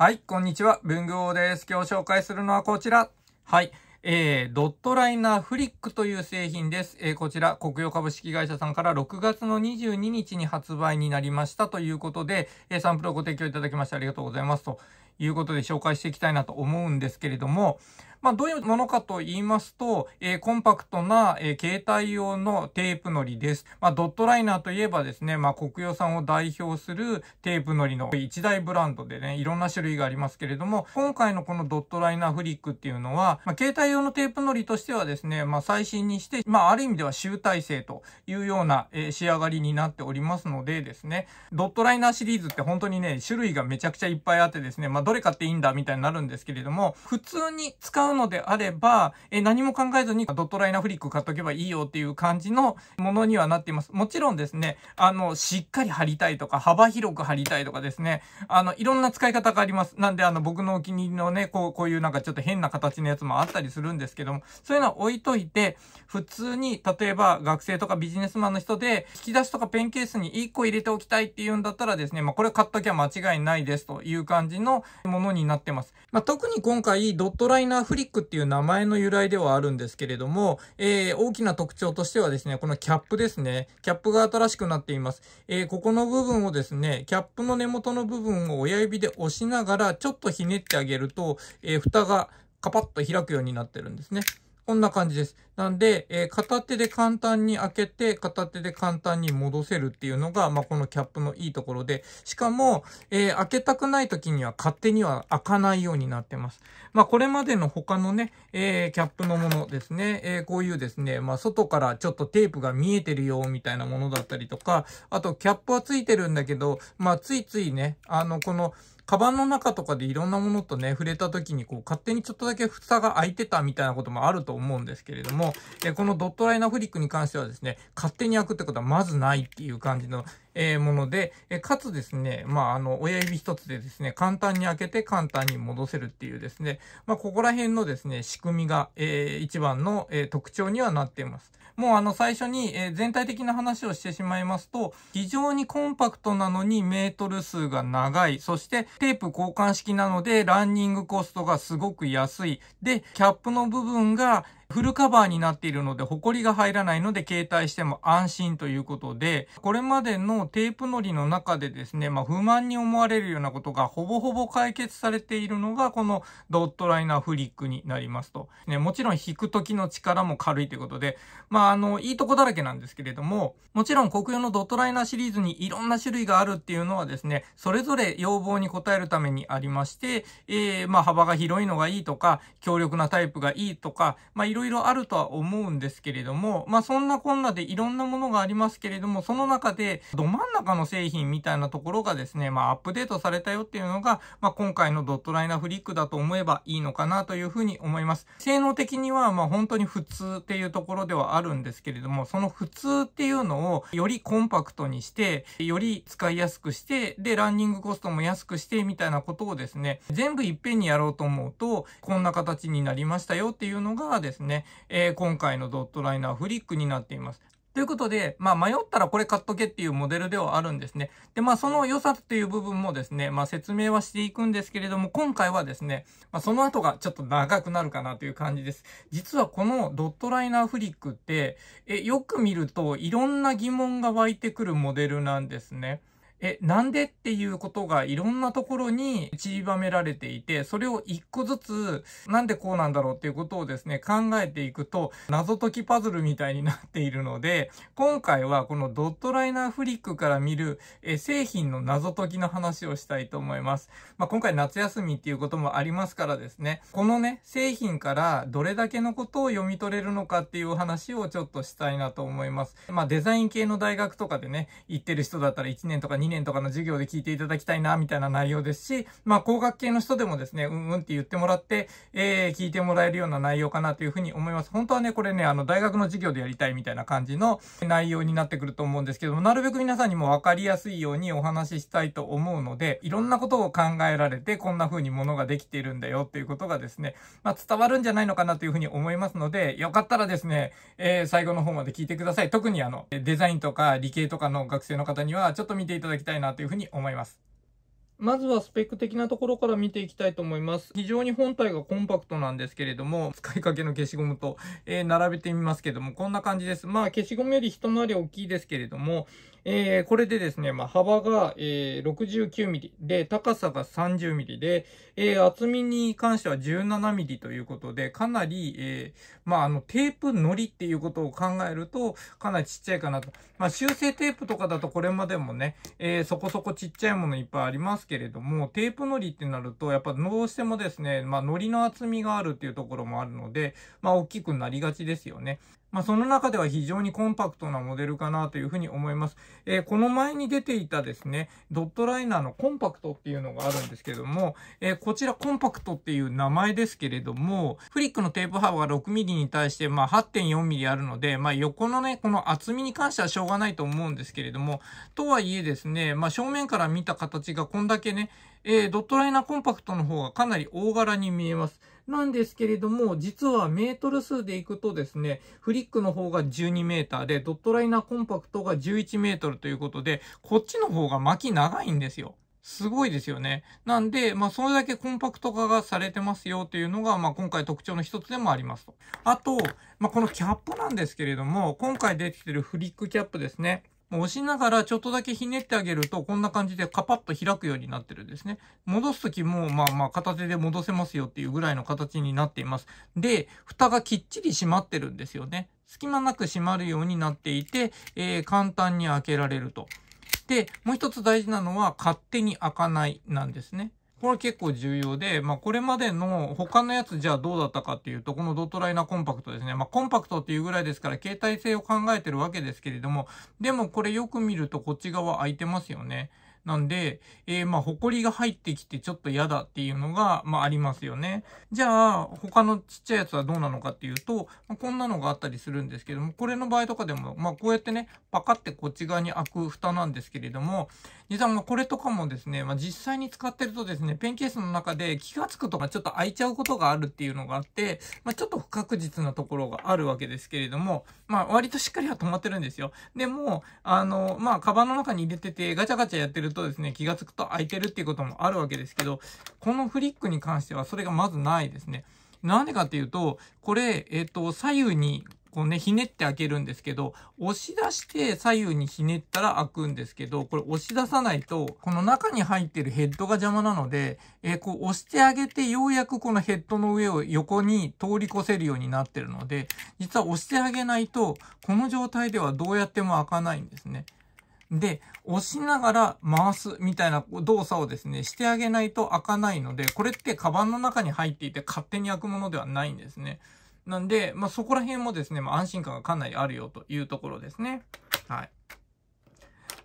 はい、こんにちは。文具王です。今日紹介するのはこちら。はい。えー、ドットライナーフリックという製品です。えー、こちら、国用株式会社さんから6月の22日に発売になりましたということで、えー、サンプルをご提供いただきましてありがとうございますということで紹介していきたいなと思うんですけれども、まあ、どういうものかと言いますと、えー、コンパクトな、えー、携帯用のテープのりです。まあ、ドットライナーといえばですね、まあ、国用さんを代表するテープのりの一大ブランドでね、いろんな種類がありますけれども、今回のこのドットライナーフリックっていうのは、まあ、携帯用のテープのりとしてはですね、まあ、最新にして、まあ、ある意味では集大成というような、えー、仕上がりになっておりますのでですね、ドットライナーシリーズって本当にね、種類がめちゃくちゃいっぱいあってですね、まあ、どれ買っていいんだみたいになるんですけれども、普通に使ううのであれば、え何も考えずにドットライナーフリック買っとけばいいよっていう感じのものにはなっています。もちろんですね、あの、しっかり貼りたいとか、幅広く貼りたいとかですね、あの、いろんな使い方があります。なんで、あの、僕のお気に入りのね、こう、こういうなんかちょっと変な形のやつもあったりするんですけども、そういうのは置いといて、普通に、例えば学生とかビジネスマンの人で、引き出しとかペンケースに1個入れておきたいっていうんだったらですね、まあ、これ買っときゃ間違いないですという感じのものになってます。まあ、特に今回、ドットライナーフリックっていう名前の由来ではあるんですけれども、えー、大きな特徴としてはですね、このキャップですね。キャップが新しくなっています。えー、ここの部分をですね、キャップの根元の部分を親指で押しながら、ちょっとひねってあげると、えー、蓋がカパッと開くようになってるんですね。こんな感じです。なんで、えー、片手で簡単に開けて、片手で簡単に戻せるっていうのが、まあ、このキャップのいいところで、しかも、えー、開けたくない時には勝手には開かないようになってます。まあ、これまでの他のね、えー、キャップのものですね、えこういうですね、まあ、外からちょっとテープが見えてるよ、みたいなものだったりとか、あと、キャップはついてるんだけど、まあ、ついついね、あの、この、カバンの中とかでいろんなものとね、触れた時にこう、勝手にちょっとだけ蓋が開いてたみたいなこともあると思うんですけれども、えこのドットライナーフリックに関してはですね、勝手に開くってことはまずないっていう感じの、えー、もので、えかつですね、まあ、あの、親指一つでですね、簡単に開けて簡単に戻せるっていうですね、まあ、ここら辺のですね、仕組みが、えー、一番の、えー、特徴にはなっています。もうあの最初に、え全体的な話をしてしまいますと、非常にコンパクトなのにメートル数が長い。そしてテープ交換式なのでランニングコストがすごく安い。で、キャップの部分がフルカバーになっているので、ホコリが入らないので、携帯しても安心ということで、これまでのテープのりの中でですね、まあ、不満に思われるようなことがほぼほぼ解決されているのが、このドットライナーフリックになりますと。ね、もちろん引く時の力も軽いということで、まあ、あの、いいとこだらけなんですけれども、もちろん国用のドットライナーシリーズにいろんな種類があるっていうのはですね、それぞれ要望に応えるためにありまして、えー、まあ、幅が広いのがいいとか、強力なタイプがいいとか、まあ、ろいろあるとは思うんですけれども、まあそんなこんなでいろんなものがありますけれども、その中でど真ん中の製品みたいなところがですね、まあアップデートされたよっていうのが、まあ今回のドットライナーフリックだと思えばいいのかなというふうに思います。性能的にはまあ本当に普通っていうところではあるんですけれども、その普通っていうのをよりコンパクトにして、より使いやすくして、で、ランニングコストも安くしてみたいなことをですね、全部いっぺんにやろうと思うと、こんな形になりましたよっていうのがですね、ね、えー、今回のドットライナーフリックになっています。ということで、まあ迷ったらこれ買っとけっていうモデルではあるんですね。で、まあその良さっていう部分もですね、まあ説明はしていくんですけれども、今回はですね、まあその後がちょっと長くなるかなという感じです。実はこのドットライナーフリックって、え、よく見るといろんな疑問が湧いてくるモデルなんですね。え、なんでっていうことがいろんなところに散りばめられていて、それを一個ずつ、なんでこうなんだろうっていうことをですね、考えていくと、謎解きパズルみたいになっているので、今回はこのドットライナーフリックから見る、え、製品の謎解きの話をしたいと思います。まあ、今回夏休みっていうこともありますからですね、このね、製品からどれだけのことを読み取れるのかっていう話をちょっとしたいなと思います。まあ、デザイン系の大学とかでね、行ってる人だったら1年とか2年2年とかの授業で聞いていただきたいな、みたいな内容ですし、まあ、工学系の人でもですね、うんうんって言ってもらって、えー、聞いてもらえるような内容かなというふうに思います。本当はね、これね、あの、大学の授業でやりたいみたいな感じの内容になってくると思うんですけども、なるべく皆さんにも分かりやすいようにお話ししたいと思うので、いろんなことを考えられて、こんな風にものができているんだよっていうことがですね、まあ、伝わるんじゃないのかなというふうに思いますので、よかったらですね、えー、最後の方まで聞いてください。特にあの、デザインとか理系とかの学生の方には、ちょっと見ていただきだきたいなというふうに思います。まずはスペック的なところから見ていきたいと思います。非常に本体がコンパクトなんですけれども、使いかけの消しゴムと、え並べてみますけども、こんな感じです。まあ消しゴムより一回り大きいですけれども、えー、これでですね、まあ、幅が、えー、69ミリで、高さが30ミリで、えー、厚みに関しては17ミリということで、かなり、えまあ、あの、テープのりっていうことを考えると、かなりちっちゃいかなと。まあ、修正テープとかだとこれまでもね、えそこそこちっちゃいものいっぱいありますけれども、テープのりってなると、やっぱどうしてもですね、まあ、のりの厚みがあるっていうところもあるので、まあ、大きくなりがちですよね。まあ、その中では非常にコンパクトなモデルかなというふうに思います。えー、この前に出ていたですね、ドットライナーのコンパクトっていうのがあるんですけども、えー、こちらコンパクトっていう名前ですけれども、フリックのテープ幅が 6mm に対して、ま 8.4mm あるので、まあ、横のね、この厚みに関してはしょうがないと思うんですけれども、とはいえですね、まあ、正面から見た形がこんだけね、えー、ドットライナーコンパクトの方がかなり大柄に見えます。なんですけれども、実はメートル数でいくとですね、フリックの方が12メーターで、ドットライナーコンパクトが11メートルということで、こっちの方が巻き長いんですよ。すごいですよね。なんで、まあ、それだけコンパクト化がされてますよっていうのが、まあ、今回特徴の一つでもありますと。あと、まあ、このキャップなんですけれども、今回出てきてるフリックキャップですね。押しながらちょっとだけひねってあげると、こんな感じでカパッと開くようになってるんですね。戻すときも、まあまあ片手で戻せますよっていうぐらいの形になっています。で、蓋がきっちり閉まってるんですよね。隙間なく閉まるようになっていて、えー、簡単に開けられると。で、もう一つ大事なのは、勝手に開かないなんですね。これ結構重要で、まあ、これまでの他のやつじゃあどうだったかっていうと、このドットライナーコンパクトですね。まあ、コンパクトっていうぐらいですから、携帯性を考えてるわけですけれども、でもこれよく見るとこっち側空いてますよね。なんで、えー、まホコリが入ってきてちょっと嫌だっていうのが、まあ、ありますよね。じゃあ、他のちっちゃいやつはどうなのかっていうと、まあ、こんなのがあったりするんですけども、これの場合とかでも、まあ、こうやってね、パカってこっち側に開く蓋なんですけれども、実はまあこれとかもですね、まあ、実際に使ってるとですね、ペンケースの中で気がつくとかちょっと開いちゃうことがあるっていうのがあって、まあ、ちょっと不確実なところがあるわけですけれども、まあ割としっかりは止まってるんですよ。でも、あの、まあカバンの中に入れててガチャガチャやってるとですね、気がつくと開いてるっていうこともあるわけですけど、このフリックに関してはそれがまずないですね。なんでかっていうと、これ、えっ、ー、と、左右にこうね、ひねって開けるんですけど、押し出して左右にひねったら開くんですけど、これ押し出さないと、この中に入ってるヘッドが邪魔なので、えこう押してあげて、ようやくこのヘッドの上を横に通り越せるようになってるので、実は押してあげないと、この状態ではどうやっても開かないんですね。で、押しながら回すみたいな動作をですね、してあげないと開かないので、これってカバンの中に入っていて勝手に開くものではないんですね。なんで、まあ、そこら辺もですね、まあ、安心感がかなりあるよというところですね。はい。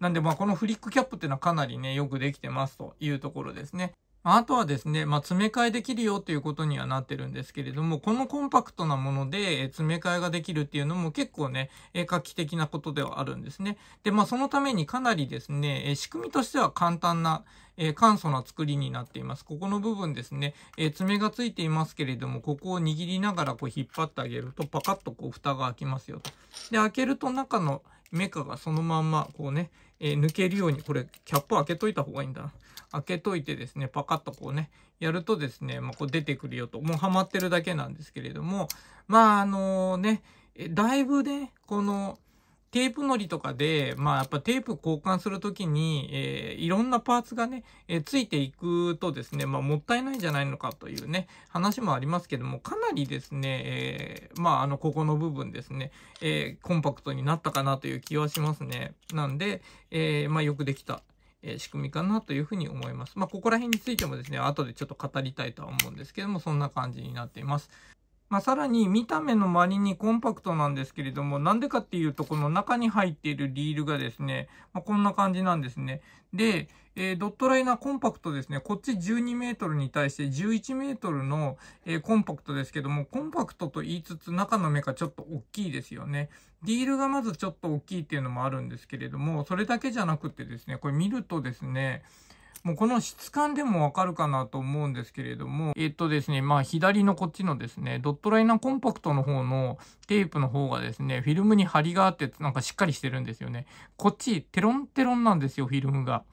なんで、まあ、このフリックキャップっていうのはかなりね、よくできてますというところですね。あとはですね、まあ、詰め替えできるよっていうことにはなってるんですけれども、このコンパクトなもので詰め替えができるっていうのも結構ね、画期的なことではあるんですね。で、まあ、そのためにかなりですね、仕組みとしては簡単なえー、簡素な作りになっています。ここの部分ですね、えー、爪がついていますけれども、ここを握りながらこう引っ張ってあげると、パカッとこう蓋が開きますよと。で、開けると中のメカがそのまんま、こうね、えー、抜けるように、これ、キャップ開けといた方がいいんだな。開けといてですね、パカッとこうね、やるとですね、まあ、こう出てくるよと、もうはまってるだけなんですけれども、まあ、あのね、だいぶね、この、テープのりとかで、まあやっぱテープ交換するときに、えー、いろんなパーツがね、えー、ついていくとですね、まあもったいないんじゃないのかというね、話もありますけども、かなりですね、えー、まああの、ここの部分ですね、えー、コンパクトになったかなという気はしますね。なんで、えー、まあよくできたえ仕組みかなというふに思います。まあ、ここら辺についてもですね、後でちょっと語りたいとは思うんですけども、そんな感じになっています。まあ、さらに見た目の割にコンパクトなんですけれども、なんでかっていうと、この中に入っているリールがですね、まあ、こんな感じなんですね。で、えー、ドットライナーコンパクトですね。こっち12メートルに対して11メートルの、えー、コンパクトですけども、コンパクトと言いつつ中の目がちょっと大きいですよね。ディールがまずちょっと大きいっていうのもあるんですけれども、それだけじゃなくてですね、これ見るとですね、もうこの質感でもわかるかなと思うんですけれども、えっとですね、まあ左のこっちのですね、ドットライナーコンパクトの方のテープの方がですね、フィルムに張りがあってなんかしっかりしてるんですよね。こっち、テロンテロンなんですよ、フィルムが。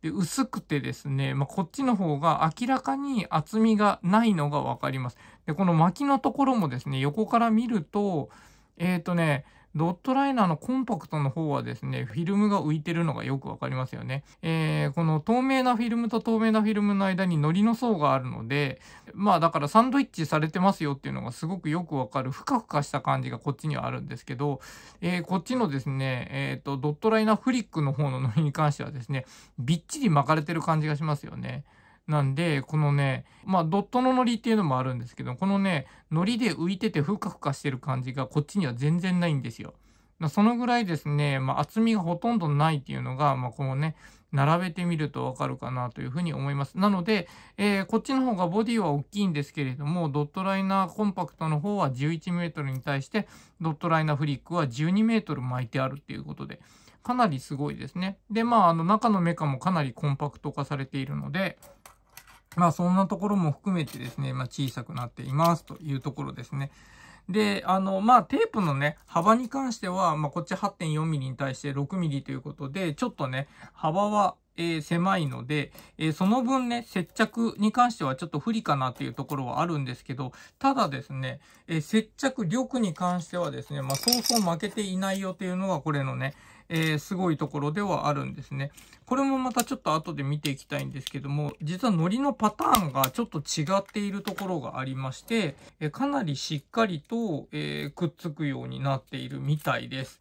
で薄くてですね、まあ、こっちの方が明らかに厚みがないのが分かります。で、この巻きのところもですね、横から見ると、えっ、ー、とね、ドットライナーのコンパクトの方はですね、フィルムが浮いてるのがよく分かりますよね。えー、この透明フィルムと透明なフィルムの間に糊の層があるのでまあだからサンドイッチされてますよっていうのがすごくよくわかるふかふかした感じがこっちにはあるんですけど、えー、こっちのですね、えーと、ドットライナーフリックの方の糊に関してはですねびっちり巻かれてる感じがしますよね。なんで、このね、まあドットのノリっていうのもあるんですけど、このね、のりで浮いててふかふかしてる感じがこっちには全然ないんですよ。そのぐらいですね、まあ、厚みがほとんどないっていうのが、まあ、このね、並べてみるとわかるかなというふうに思います。なので、えー、こっちの方がボディは大きいんですけれども、ドットライナーコンパクトの方は11メートルに対して、ドットライナーフリックは12メートル巻いてあるっていうことで、かなりすごいですね。で、まあ、あの中のメカもかなりコンパクト化されているので、まあそんなところも含めてですね、まあ小さくなっていますというところですね。で、あの、まあ、テープのね、幅に関しては、まあ、こっち8.4ミリに対して6ミリということで、ちょっとね、幅は、えー、狭いので、えー、その分ね、接着に関してはちょっと不利かなっていうところはあるんですけど、ただですね、えー、接着力に関してはですね、まあ、そうそう負けていないよというのがこれのね、えー、すごいところではあるんですね。これもまたちょっと後で見ていきたいんですけども、実は糊のパターンがちょっと違っているところがありまして、えかなりしっかりと、えー、くっつくようになっているみたいです。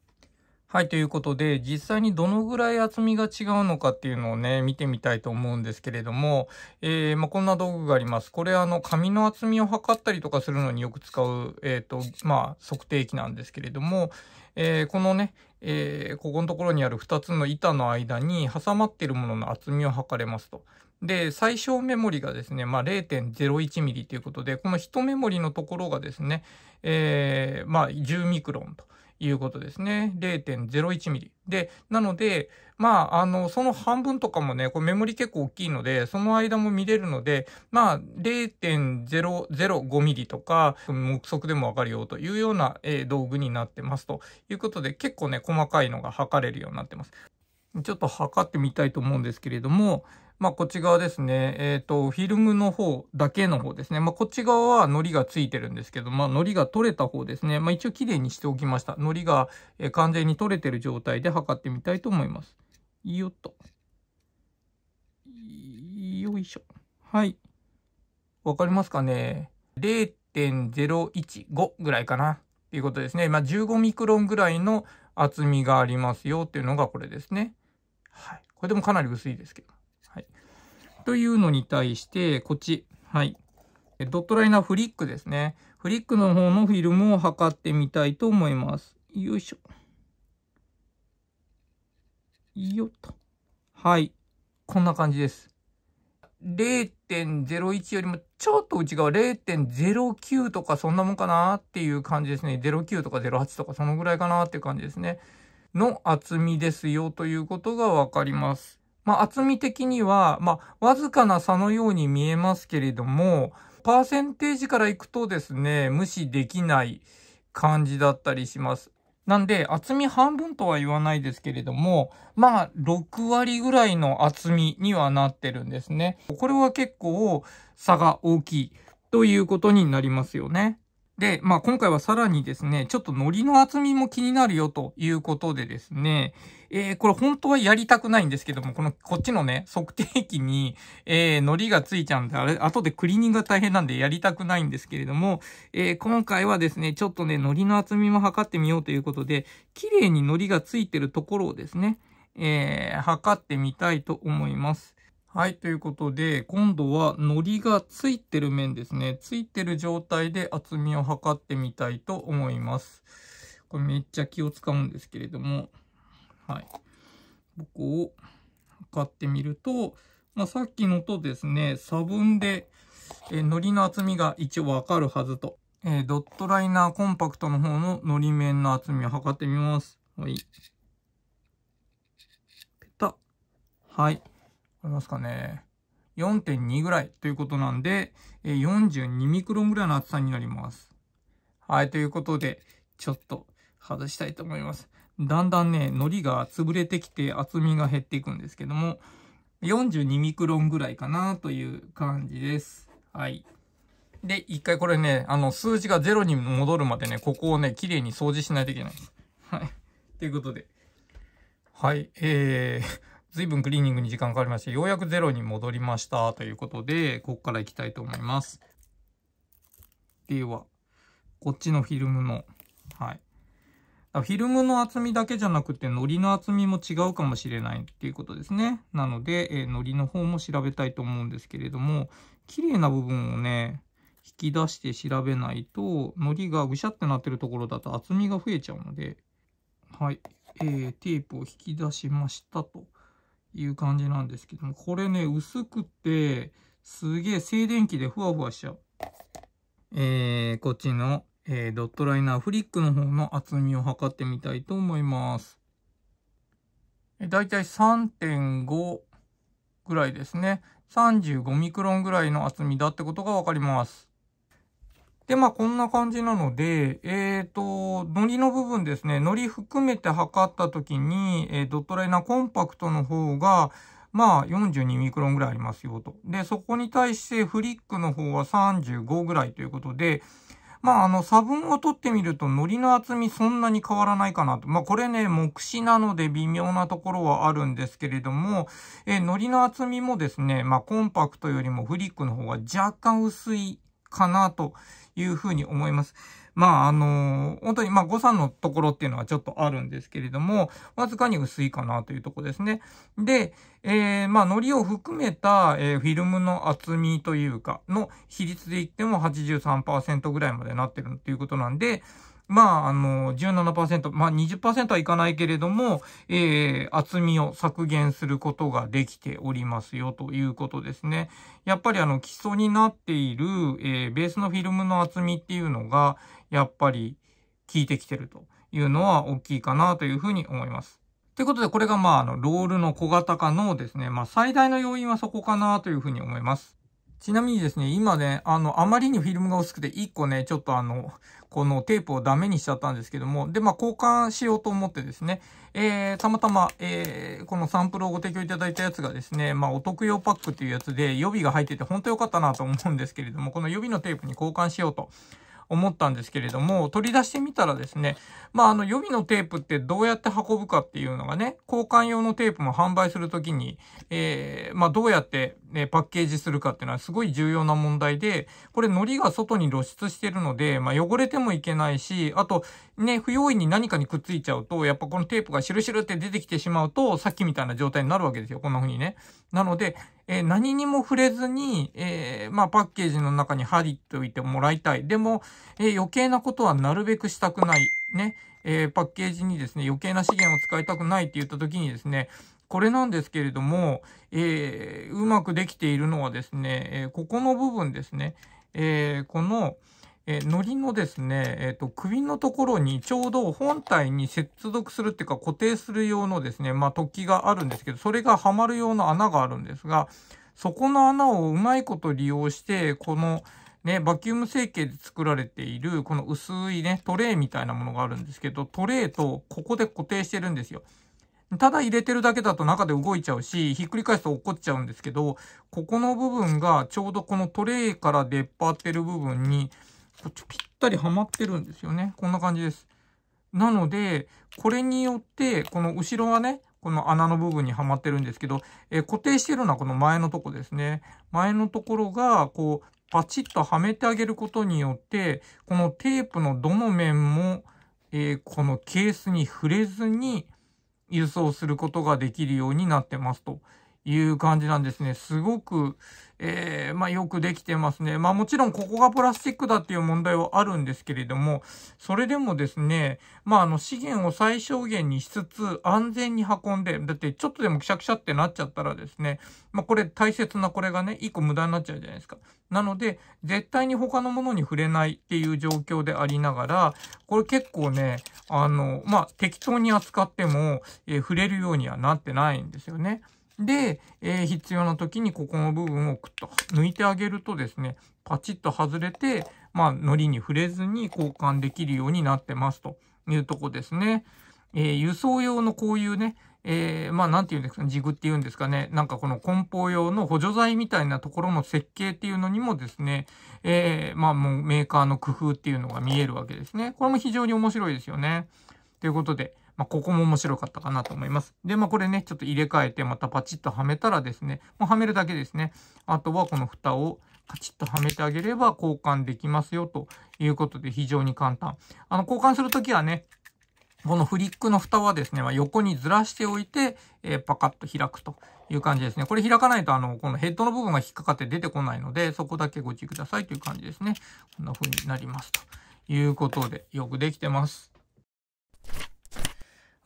はい、ということで、実際にどのぐらい厚みが違うのかっていうのをね、見てみたいと思うんですけれども、えー、まあ、こんな道具があります。これ、あの、紙の厚みを測ったりとかするのによく使う、えっ、ー、と、まあ、測定器なんですけれども、えー、このね、えー、ここのところにある2つの板の間に挟まっているものの厚みを測れますと。で、最小メモリがですね、まあ、0.01ミリということで、この1メモリのところがですね、えー、まあ、10ミクロンと。いうことですね。0.01ミリ。で、なので、まあ、あの、その半分とかもね、これメモリ結構大きいので、その間も見れるので、まあ、0.005ミリとか、目測でもわかるよというような、え道具になってますということで、結構ね、細かいのが測れるようになってます。ちょっと測ってみたいと思うんですけれども、まあ、こっち側ですね。えっ、ー、と、フィルムの方だけの方ですね。まあ、こっち側は糊がついてるんですけど、まあ、糊が取れた方ですね。まあ、一応きれいにしておきました。糊が、え完全に取れてる状態で測ってみたいと思います。よっと。よいしょ。はい。わかりますかね ?0.015 ぐらいかな。っていうことですね。まあ、15ミクロンぐらいの厚みがありますよっていうのがこれですね。はい。これでもかなり薄いですけど。というのに対して、こっち、はい。ドットライナーフリックですね。フリックの方のフィルムを測ってみたいと思います。よいしょ。よっと。はい。こんな感じです。0.01よりもちょっと内側0.09とかそんなもんかなっていう感じですね。09とか08とかそのぐらいかなっていう感じですね。の厚みですよということがわかります。まあ、厚み的には、まあ、わずかな差のように見えますけれども、パーセンテージからいくとですね、無視できない感じだったりします。なんで、厚み半分とは言わないですけれども、まあ、6割ぐらいの厚みにはなってるんですね。これは結構差が大きいということになりますよね。で、まあ今回はさらにですね、ちょっと糊の厚みも気になるよということでですね、えー、これ本当はやりたくないんですけども、この、こっちのね、測定器に、えー、糊がついちゃうんで、あれ、後でクリーニングが大変なんでやりたくないんですけれども、えー、今回はですね、ちょっとね、糊の厚みも測ってみようということで、綺麗に糊がついてるところをですね、えー、測ってみたいと思います。はい、ということで、今度は糊がついてる面ですね。ついてる状態で厚みを測ってみたいと思います。これめっちゃ気を使うんですけれども、はい。ここを測ってみると、まあ、さっきのとですね、差分で、えー、糊の厚みが一応わかるはずと、えー、ドットライナーコンパクトの方の糊面の厚みを測ってみます。はい。ペタ。はい。ありますかね。4.2ぐらいということなんで、42ミクロンぐらいの厚さになります。はい、ということで、ちょっと外したいと思います。だんだんね、糊が潰れてきて厚みが減っていくんですけども、42ミクロンぐらいかなという感じです。はい。で、一回これね、あの、数字が0に戻るまでね、ここをね、綺麗に掃除しないといけないです。はい。ということで。はい。えー、随分クリーニングに時間かかりまして、ようやくゼロに戻りましたということで、ここから行きたいと思います。では、こっちのフィルムの、はい。フィルムの厚みだけじゃなくて、糊の厚みも違うかもしれないっていうことですね。なので、えー、糊の方も調べたいと思うんですけれども、綺麗な部分をね、引き出して調べないと、糊がぐしゃってなってるところだと厚みが増えちゃうので、はい。えー、テープを引き出しましたと。いう感じなんですけども、これね、薄くて、すげえ静電気でふわふわしちゃう。えー、こっちの、えー、ドットライナーフリックの方の厚みを測ってみたいと思います。だいたい3.5ぐらいですね。35ミクロンぐらいの厚みだってことがわかります。で、まあ、こんな感じなので、えっ、ー、と、糊の部分ですね、糊含めて測った時に、えー、ドットライナーコンパクトの方が、まあ、42ミクロンぐらいありますよと。で、そこに対してフリックの方は35ぐらいということで、まあ、あの、差分を取ってみると、糊の厚みそんなに変わらないかなと。まあ、これね、目視なので微妙なところはあるんですけれども、えー、糊の厚みもですね、まあ、コンパクトよりもフリックの方が若干薄いかなと。いうふうに思います。まあ、あのー、本当に、まあ、誤差のところっていうのはちょっとあるんですけれども、わずかに薄いかなというところですね。で、えー、まあ、糊を含めた、えー、フィルムの厚みというか、の比率で言っても83%ぐらいまでなってるということなんで、まあ、あの、17%、まあ20%はいかないけれども、えー、厚みを削減することができておりますよということですね。やっぱりあの、基礎になっている、えー、ベースのフィルムの厚みっていうのが、やっぱり効いてきてるというのは大きいかなというふうに思います。ということで、これがまあ、あの、ロールの小型化のですね、まあ、最大の要因はそこかなというふうに思います。ちなみにですね、今ね、あの、あまりにフィルムが薄くて、1個ね、ちょっとあの、このテープをダメにしちゃったんですけども、で、まあ、交換しようと思ってですね、えー、たまたま、えー、このサンプルをご提供いただいたやつがですね、まあ、お得用パックっていうやつで、予備が入ってて、ほんと良かったなと思うんですけれども、この予備のテープに交換しようと思ったんですけれども、取り出してみたらですね、まあ、あの、予備のテープってどうやって運ぶかっていうのがね、交換用のテープも販売するときに、えー、まあ、どうやって、ね、パッケージするかっていうのはすごい重要な問題で、これ、糊が外に露出してるので、まあ、汚れてもいけないし、あと、ね、不用意に何かにくっついちゃうと、やっぱこのテープがシュルシュルって出てきてしまうと、さっきみたいな状態になるわけですよ。こんな風にね。なので、えー、何にも触れずに、えー、まあ、パッケージの中に入っておいてもらいたい。でも、えー、余計なことはなるべくしたくない。ね。えパッケージにですね、余計な資源を使いたくないって言った時にですね、これなんですけれども、えうまくできているのはですね、えここの部分ですね。えこの、えー、糊のですね、えっ、ー、と、首のところにちょうど本体に接続するっていうか固定する用のですね、まあ、突起があるんですけど、それがはまる用の穴があるんですが、そこの穴をうまいこと利用して、この、ね、バキューム成形で作られている、この薄いね、トレイみたいなものがあるんですけど、トレイとここで固定してるんですよ。ただ入れてるだけだと中で動いちゃうし、ひっくり返すと落っこっちゃうんですけど、ここの部分がちょうどこのトレイから出っ張ってる部分に、こっちぴったりはまってるんですよね。こんな感じです。なので、これによって、この後ろはね、この穴の部分にはまってるんですけど、えー、固定してるのはこの前のとこですね。前のところが、こう、パチッとはめてあげることによって、このテープのどの面も、えー、このケースに触れずに輸送することができるようになってますという感じなんですね。すごく、えー、まあ、よくできてますね。まあ、もちろんここがプラスチックだっていう問題はあるんですけれども、それでもですね、まあ、あの、資源を最小限にしつつ、安全に運んで、だってちょっとでもくしゃくしゃってなっちゃったらですね、まあ、これ大切なこれがね、一個無駄になっちゃうじゃないですか。なので、絶対に他のものに触れないっていう状況でありながら、これ結構ね、あの、まあ、適当に扱っても、えー、触れるようにはなってないんですよね。で、えー、必要な時にここの部分をクッと抜いてあげるとですね、パチッと外れて、まあ、糊に触れずに交換できるようになってますというとこですね。えー、輸送用のこういうね、えー、まあ、なんていうんですか、ジグっていうんですかね、なんかこの梱包用の補助材みたいなところの設計っていうのにもですね、えー、まあ、もうメーカーの工夫っていうのが見えるわけですね。これも非常に面白いですよね。ということで、まあ、ここも面白かったかなと思います。で、まあ、これね、ちょっと入れ替えて、またパチッとはめたらですね、もうはめるだけですね。あとはこの蓋をカチッとはめてあげれば交換できますよということで非常に簡単。あの、交換するときはね、このフリックの蓋はですね、まあ、横にずらしておいて、えー、パカッと開くという感じですね。これ開かないと、あの、このヘッドの部分が引っかかって出てこないので、そこだけご注意くださいという感じですね。こんな風になりますということで、よくできてます。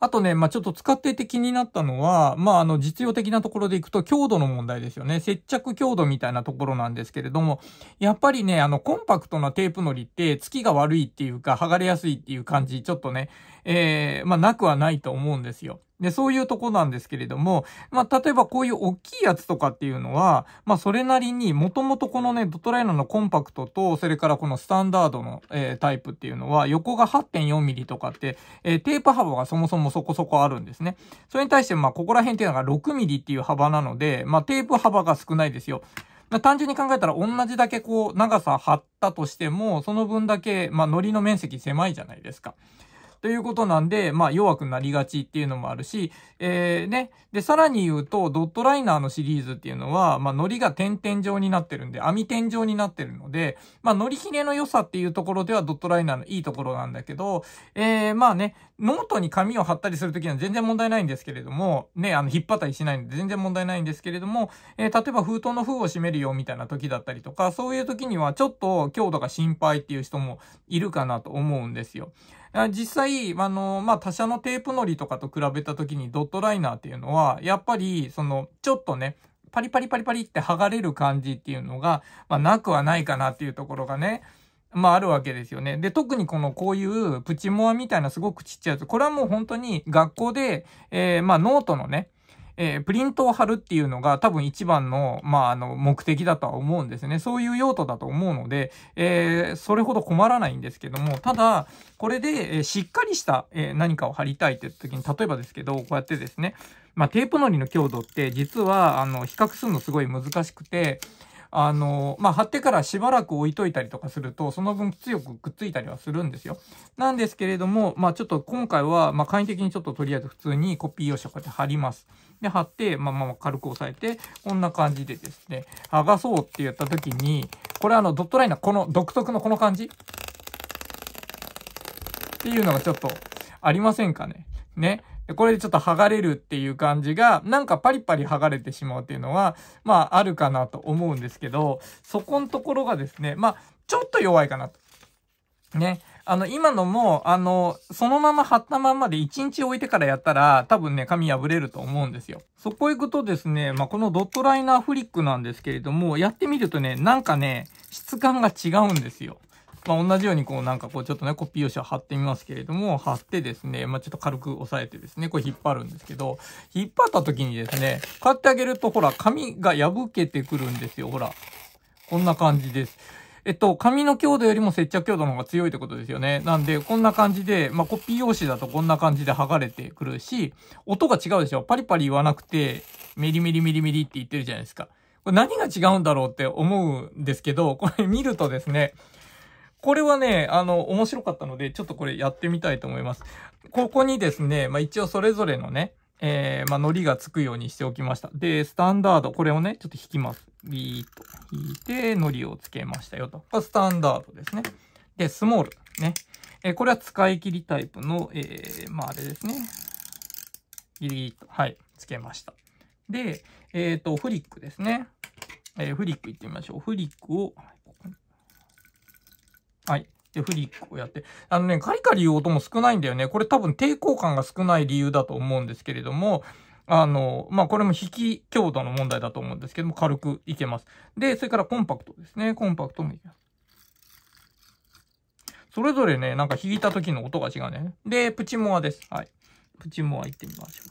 あとね、まあ、ちょっと使ってて気になったのは、まあ、あの、実用的なところでいくと、強度の問題ですよね。接着強度みたいなところなんですけれども、やっぱりね、あの、コンパクトなテープのりって、付きが悪いっていうか、剥がれやすいっていう感じ、ちょっとね、えー、まあ、なくはないと思うんですよ。で、そういうとこなんですけれども、まあ、例えばこういう大きいやつとかっていうのは、まあ、それなりに、もともとこのね、ドトライナーのコンパクトと、それからこのスタンダードの、えー、タイプっていうのは、横が8.4ミリとかって、えー、テープ幅がそもそもそこそこあるんですね。それに対して、まここら辺っていうのが6ミリっていう幅なので、まあ、テープ幅が少ないですよ。単純に考えたら同じだけこう長さ張ったとしても、その分だけ、まあ、糊の面積狭いじゃないですか。ということなんで、まあ弱くなりがちっていうのもあるし、えー、ね。で、さらに言うと、ドットライナーのシリーズっていうのは、まあ糊が点々状になってるんで、網点状になってるので、まあ糊ひねの良さっていうところではドットライナーのいいところなんだけど、えー、まあね、ノートに紙を貼ったりするときには全然問題ないんですけれども、ね、あの、引っ張ったりしないんで全然問題ないんですけれども、えー、例えば封筒の封を閉めるよみたいな時だったりとか、そういう時にはちょっと強度が心配っていう人もいるかなと思うんですよ。実際、あの、まあ、他社のテープのりとかと比べた時にドットライナーっていうのは、やっぱり、その、ちょっとね、パリパリパリパリって剥がれる感じっていうのが、まあ、なくはないかなっていうところがね、まああるわけですよね。で、特にこのこういうプチモアみたいなすごくちっちゃいやつ。これはもう本当に学校で、えー、まあノートのね、えー、プリントを貼るっていうのが多分一番の、まあ、あの、目的だとは思うんですね。そういう用途だと思うので、えー、それほど困らないんですけども、ただ、これで、えー、しっかりした、え何かを貼りたいって時に、例えばですけど、こうやってですね、まあ、テープのりの強度って、実は、あの、比較するのすごい難しくて、あの、まあ、貼ってからしばらく置いといたりとかすると、その分強くくっついたりはするんですよ。なんですけれども、まあ、ちょっと今回は、まあ、簡易的にちょっととりあえず普通にコピー用紙をこうやって貼ります。で、貼って、まあまあ軽く押さえて、こんな感じでですね、剥がそうってやった時に、これあの、ドットラインのこの独特のこの感じっていうのがちょっとありませんかね。ね。これでちょっと剥がれるっていう感じが、なんかパリパリ剥がれてしまうっていうのは、まああるかなと思うんですけど、そこのところがですね、まあちょっと弱いかなと。ね。あの、今のも、あの、そのまま貼ったままで1日置いてからやったら、多分ね、紙破れると思うんですよ。そこ行くとですね、まあ、このドットライナーフリックなんですけれども、やってみるとね、なんかね、質感が違うんですよ。まあ、同じようにこうなんかこうちょっとね、コピー用紙を貼ってみますけれども、貼ってですね、まあ、ちょっと軽く押さえてですね、これ引っ張るんですけど、引っ張った時にですね、買ってあげるとほら、紙が破けてくるんですよ、ほら。こんな感じです。えっと、紙の強度よりも接着強度の方が強いってことですよね。なんで、こんな感じで、まあ、コピー用紙だとこんな感じで剥がれてくるし、音が違うでしょパリパリ言わなくて、メリメリメリメリって言ってるじゃないですか。これ何が違うんだろうって思うんですけど、これ見るとですね、これはね、あの、面白かったので、ちょっとこれやってみたいと思います。ここにですね、まあ、一応それぞれのね、えー、まあ、糊がつくようにしておきました。で、スタンダード、これをね、ちょっと引きます。ビーッと引いて、糊をつけましたよと。スタンダードですね。で、スモール。ね。えー、これは使い切りタイプの、えー、まあ、あれですね。ギリギリと、はい、つけました。で、えっ、ー、と、フリックですね。えフリックいってみましょう。フリックを、はい。で、フリックをやって。あのね、カリカリいう音も少ないんだよね。これ多分抵抗感が少ない理由だと思うんですけれども、あの、まあ、これも引き強度の問題だと思うんですけども、軽くいけます。で、それからコンパクトですね。コンパクトもいけます。それぞれね、なんか弾いた時の音が違うね。で、プチモアです。はい。プチモア行ってみましょう。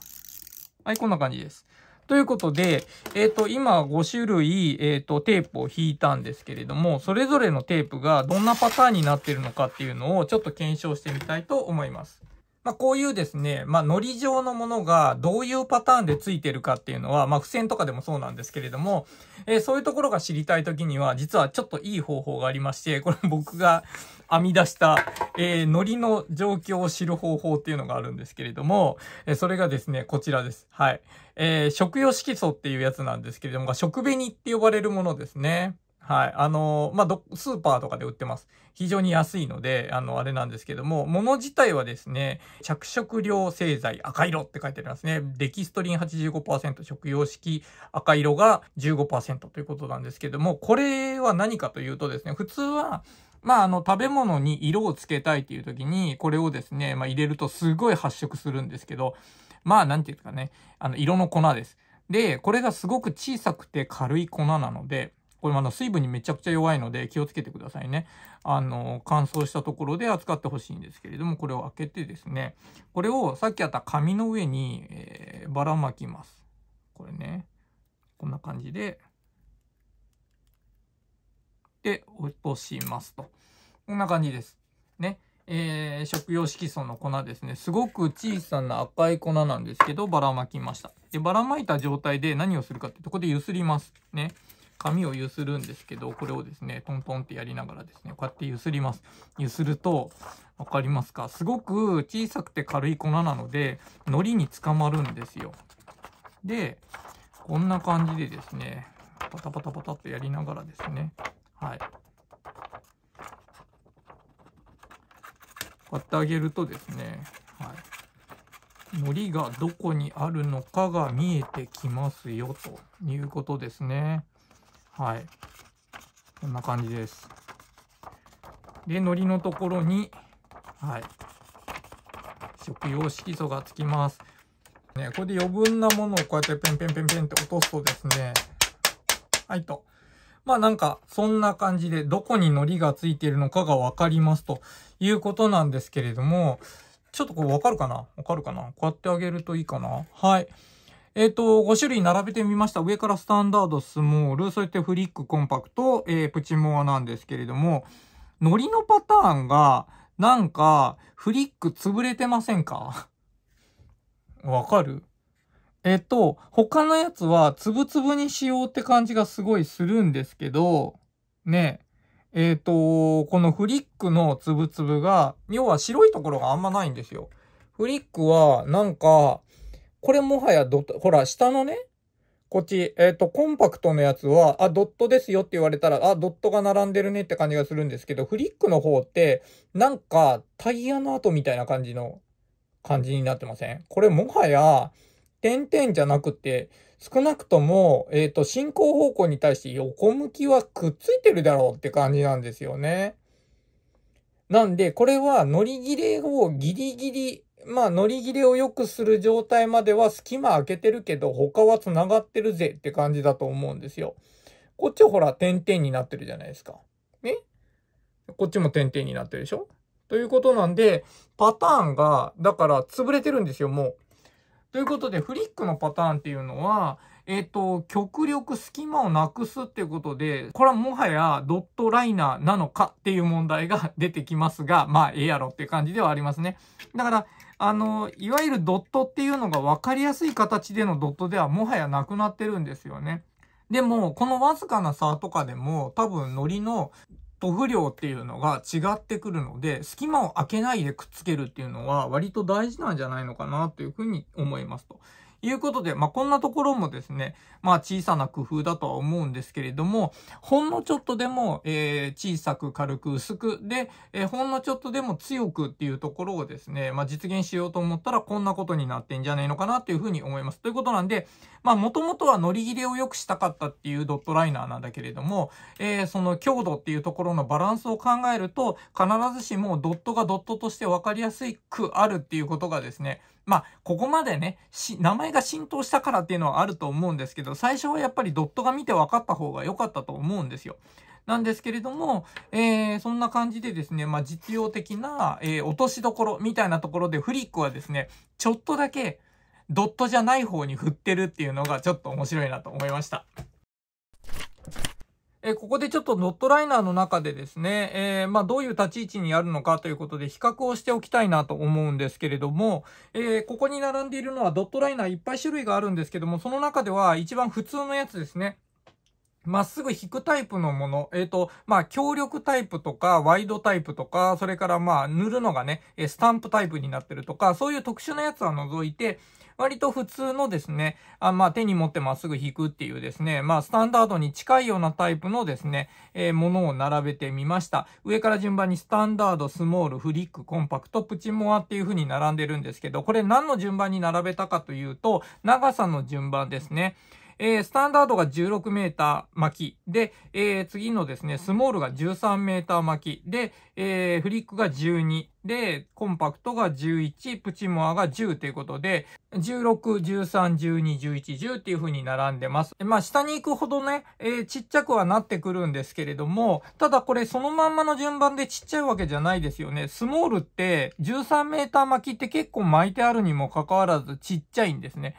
はい、こんな感じです。ということで、えっ、ー、と、今5種類、えっ、ー、と、テープを引いたんですけれども、それぞれのテープがどんなパターンになってるのかっていうのをちょっと検証してみたいと思います。まあ、こういうですね、まあ、ノ状のものがどういうパターンでついてるかっていうのは、まあ、付箋とかでもそうなんですけれども、えー、そういうところが知りたいときには、実はちょっといい方法がありまして、これ僕が編み出した、えー、糊の状況を知る方法っていうのがあるんですけれども、えー、それがですね、こちらです。はい。えー、食用色素っていうやつなんですけれども、食紅って呼ばれるものですね。はい。あのー、まあ、スーパーとかで売ってます。非常に安いので、あの、あれなんですけども、物自体はですね、着色料製剤赤色って書いてありますね。デキストリン85%、食用式赤色が15%ということなんですけども、これは何かというとですね、普通は、まあ、あの、食べ物に色をつけたいっていう時に、これをですね、まあ、入れるとすごい発色するんですけど、まあ、なんていうかね、あの、色の粉です。で、これがすごく小さくて軽い粉なので、これまだ水分にめちゃくちゃ弱いので気をつけてくださいね。あの、乾燥したところで扱ってほしいんですけれども、これを開けてですね、これをさっきあった紙の上に、えー、ばらまきます。これね、こんな感じで、で、落としますと。こんな感じです。ね。えー、食用色素の粉ですね。すごく小さな赤い粉なんですけど、ばらまきました。で、ばらまいた状態で何をするかってとこでゆすります。ね。紙を揺するんですけど、これをですね、トントンってやりながらですね、こうやって揺すります。揺すると、わかりますかすごく小さくて軽い粉なので、糊につかまるんですよ。で、こんな感じでですね、パタパタパタっとやりながらですね、はい。こうやってあげるとですね、はい。糊がどこにあるのかが見えてきますよということですね。はいこんな感じですで糊のところにはい食用色素がつきますねこれで余分なものをこうやってペンペンペンペンって落とすとですねはいとまあなんか、そんな感じで、どこに糊がついているのかがわかりますということなんですけれども、ちょっとこれわかるかなわかるかなこうやってあげるといいかなはい。えっ、ー、と、5種類並べてみました。上からスタンダード、スモール、そしてフリック、コンパクト、えー、プチモアなんですけれども、糊のパターンが、なんか、フリック潰れてませんか わかるえっ、ー、と、他のやつは、つぶつぶにしようって感じがすごいするんですけど、ね、えっ、と、このフリックのつぶつぶが、要は白いところがあんまないんですよ。フリックは、なんか、これもはやドット、ほら、下のね、こっち、えっ、ー、と、コンパクトのやつは、あ、ドットですよって言われたら、あ、ドットが並んでるねって感じがするんですけど、フリックの方って、なんか、タイヤの跡みたいな感じの、感じになってませんこれもはや、点々じゃなくて、少なくとも、えっ、ー、と、進行方向に対して横向きはくっついてるだろうって感じなんですよね。なんで、これは乗り切れをギリギリまあ、乗り切れを良くする状態までは隙間開けてるけど、他は繋がってるぜって感じだと思うんですよ。こっちはほら、点々になってるじゃないですか。ねこっちも点々になってるでしょということなんで、パターンが、だから潰れてるんですよ、もう。ということで、フリックのパターンっていうのは、えっ、ー、と、極力隙間をなくすっていうことで、これはもはやドットライナーなのかっていう問題が出てきますが、まあ、ええやろっていう感じではありますね。だから、あの、いわゆるドットっていうのが分かりやすい形でのドットではもはやなくなってるんですよね。でも、このわずかな差とかでも、多分、糊の塗布量っていうのが違ってくるので、隙間を開けないでくっつけるっていうのは割と大事なんじゃないのかなというふうに思いますと。いうことで、まあ、こんなところもですね、まあ、小さな工夫だとは思うんですけれども、ほんのちょっとでも、えー、小さく軽く薄く、で、えー、ほんのちょっとでも強くっていうところをですね、まあ、実現しようと思ったら、こんなことになってんじゃないのかなというふうに思います。ということなんで、まあ、もともとは乗り切れを良くしたかったっていうドットライナーなんだけれども、えー、その強度っていうところのバランスを考えると、必ずしもドットがドットとして分かりやすくあるっていうことがですね、まあ、ここまでね、名前が浸透したからっていうのはあると思うんですけど、最初はやっぱりドットが見て分かった方が良かったと思うんですよ。なんですけれども、えー、そんな感じでですね、まあ、実用的な、えー、落としどころみたいなところでフリックはですね、ちょっとだけドットじゃない方に振ってるっていうのがちょっと面白いなと思いました。えここでちょっとノットライナーの中でですね、えー、まあ、どういう立ち位置にあるのかということで比較をしておきたいなと思うんですけれども、えー、ここに並んでいるのはドットライナーいっぱい種類があるんですけども、その中では一番普通のやつですね。まっすぐ引くタイプのもの、えっ、ー、と、まあ、強力タイプとか、ワイドタイプとか、それからまあ、塗るのがね、スタンプタイプになってるとか、そういう特殊なやつは除いて、割と普通のですね、あまあ、手に持ってまっすぐ引くっていうですね、まあ、スタンダードに近いようなタイプのですね、えー、ものを並べてみました。上から順番にスタンダード、スモール、フリック、コンパクト、プチモアっていう風に並んでるんですけど、これ何の順番に並べたかというと、長さの順番ですね。えー、スタンダードが16メーター巻き。で、えー、次のですね、スモールが13メーター巻き。で、えー、フリックが12。で、コンパクトが11、プチモアが10ということで、16、13、12、11、10っていう風に並んでます。まあ、下に行くほどね、えー、ちっちゃくはなってくるんですけれども、ただこれそのまんまの順番でちっちゃいわけじゃないですよね。スモールって13メーター巻きって結構巻いてあるにもかかわらずちっちゃいんですね。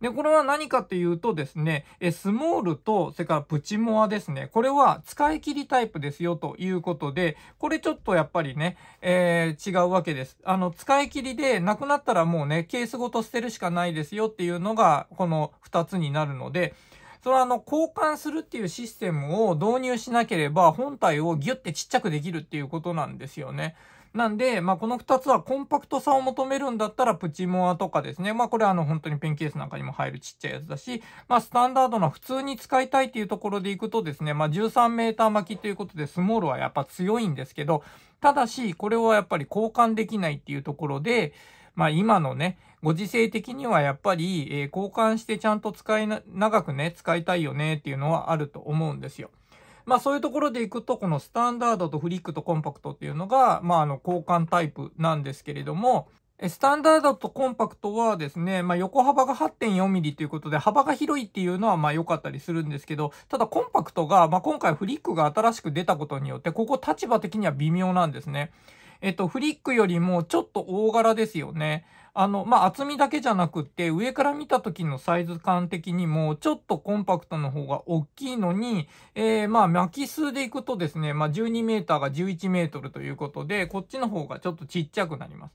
で、これは何かっていうとですね、スモールと、それからプチモアですね。これは使い切りタイプですよということで、これちょっとやっぱりね、えー、違うわけです。あの、使い切りでなくなったらもうね、ケースごと捨てるしかないですよっていうのが、この二つになるので、それはあの、交換するっていうシステムを導入しなければ、本体をギュッてちっちゃくできるっていうことなんですよね。なんで、まあ、この二つはコンパクトさを求めるんだったら、プチモアとかですね。まあ、これはあの、本当にペンケースなんかにも入るちっちゃいやつだし、まあ、スタンダードな普通に使いたいっていうところでいくとですね、まあ、13メーター巻きということで、スモールはやっぱ強いんですけど、ただし、これはやっぱり交換できないっていうところで、まあ、今のね、ご時世的にはやっぱり、えー、交換してちゃんと使いな、長くね、使いたいよねっていうのはあると思うんですよ。まあそういうところでいくと、このスタンダードとフリックとコンパクトっていうのが、まああの交換タイプなんですけれども、スタンダードとコンパクトはですね、まあ、横幅が8.4ミリということで、幅が広いっていうのはまあ良かったりするんですけど、ただコンパクトが、まあ、今回フリックが新しく出たことによって、ここ立場的には微妙なんですね。えっと、フリックよりもちょっと大柄ですよね。あの、まあ、厚みだけじゃなくて、上から見た時のサイズ感的にも、ちょっとコンパクトの方が大きいのに、えー、まあ、巻き数でいくとですね、まあ、12メーターが11メートルということで、こっちの方がちょっとちっちゃくなります。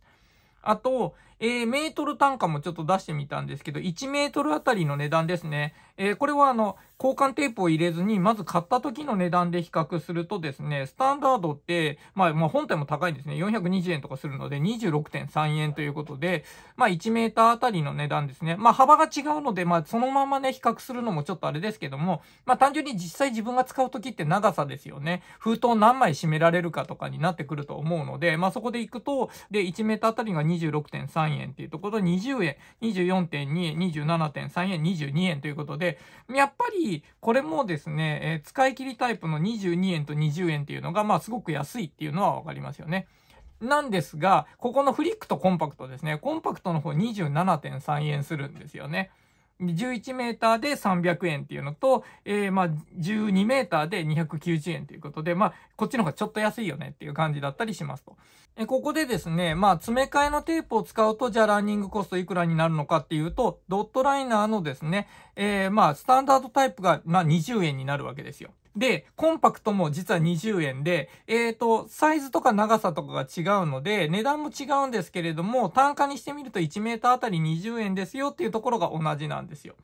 あと、えー、メートル単価もちょっと出してみたんですけど、1メートルあたりの値段ですね。えー、これはあの、交換テープを入れずに、まず買った時の値段で比較するとですね、スタンダードって、まあ、まあ、本体も高いんですね。420円とかするので、26.3円ということで、まあ、1メーターあたりの値段ですね。まあ、幅が違うので、まあ、そのままね、比較するのもちょっとあれですけども、まあ、単純に実際自分が使う時って長さですよね。封筒何枚閉められるかとかになってくると思うので、まあ、そこで行くと、で、1メーターあたりが26.3円。3円っていうところ、20円、24.2円、27.3円、22円ということで、やっぱりこれもですね、えー、使い切りタイプの22円と20円っていうのが、まあすごく安いっていうのはわかりますよね。なんですが、ここのフリックとコンパクトですね。コンパクトの方27.3円するんですよね。11メーターで300円っていうのと、えー、まあ、12メーターで290円ということで、まあ、こっちの方がちょっと安いよねっていう感じだったりしますと。えここでですね、まあ、詰め替えのテープを使うと、じゃあランニングコストいくらになるのかっていうと、ドットライナーのですね、えー、まあ、スタンダードタイプが、まあ、20円になるわけですよ。で、コンパクトも実は20円で、えっ、ー、と、サイズとか長さとかが違うので、値段も違うんですけれども、単価にしてみると1メーターあたり20円ですよっていうところが同じなんですよ。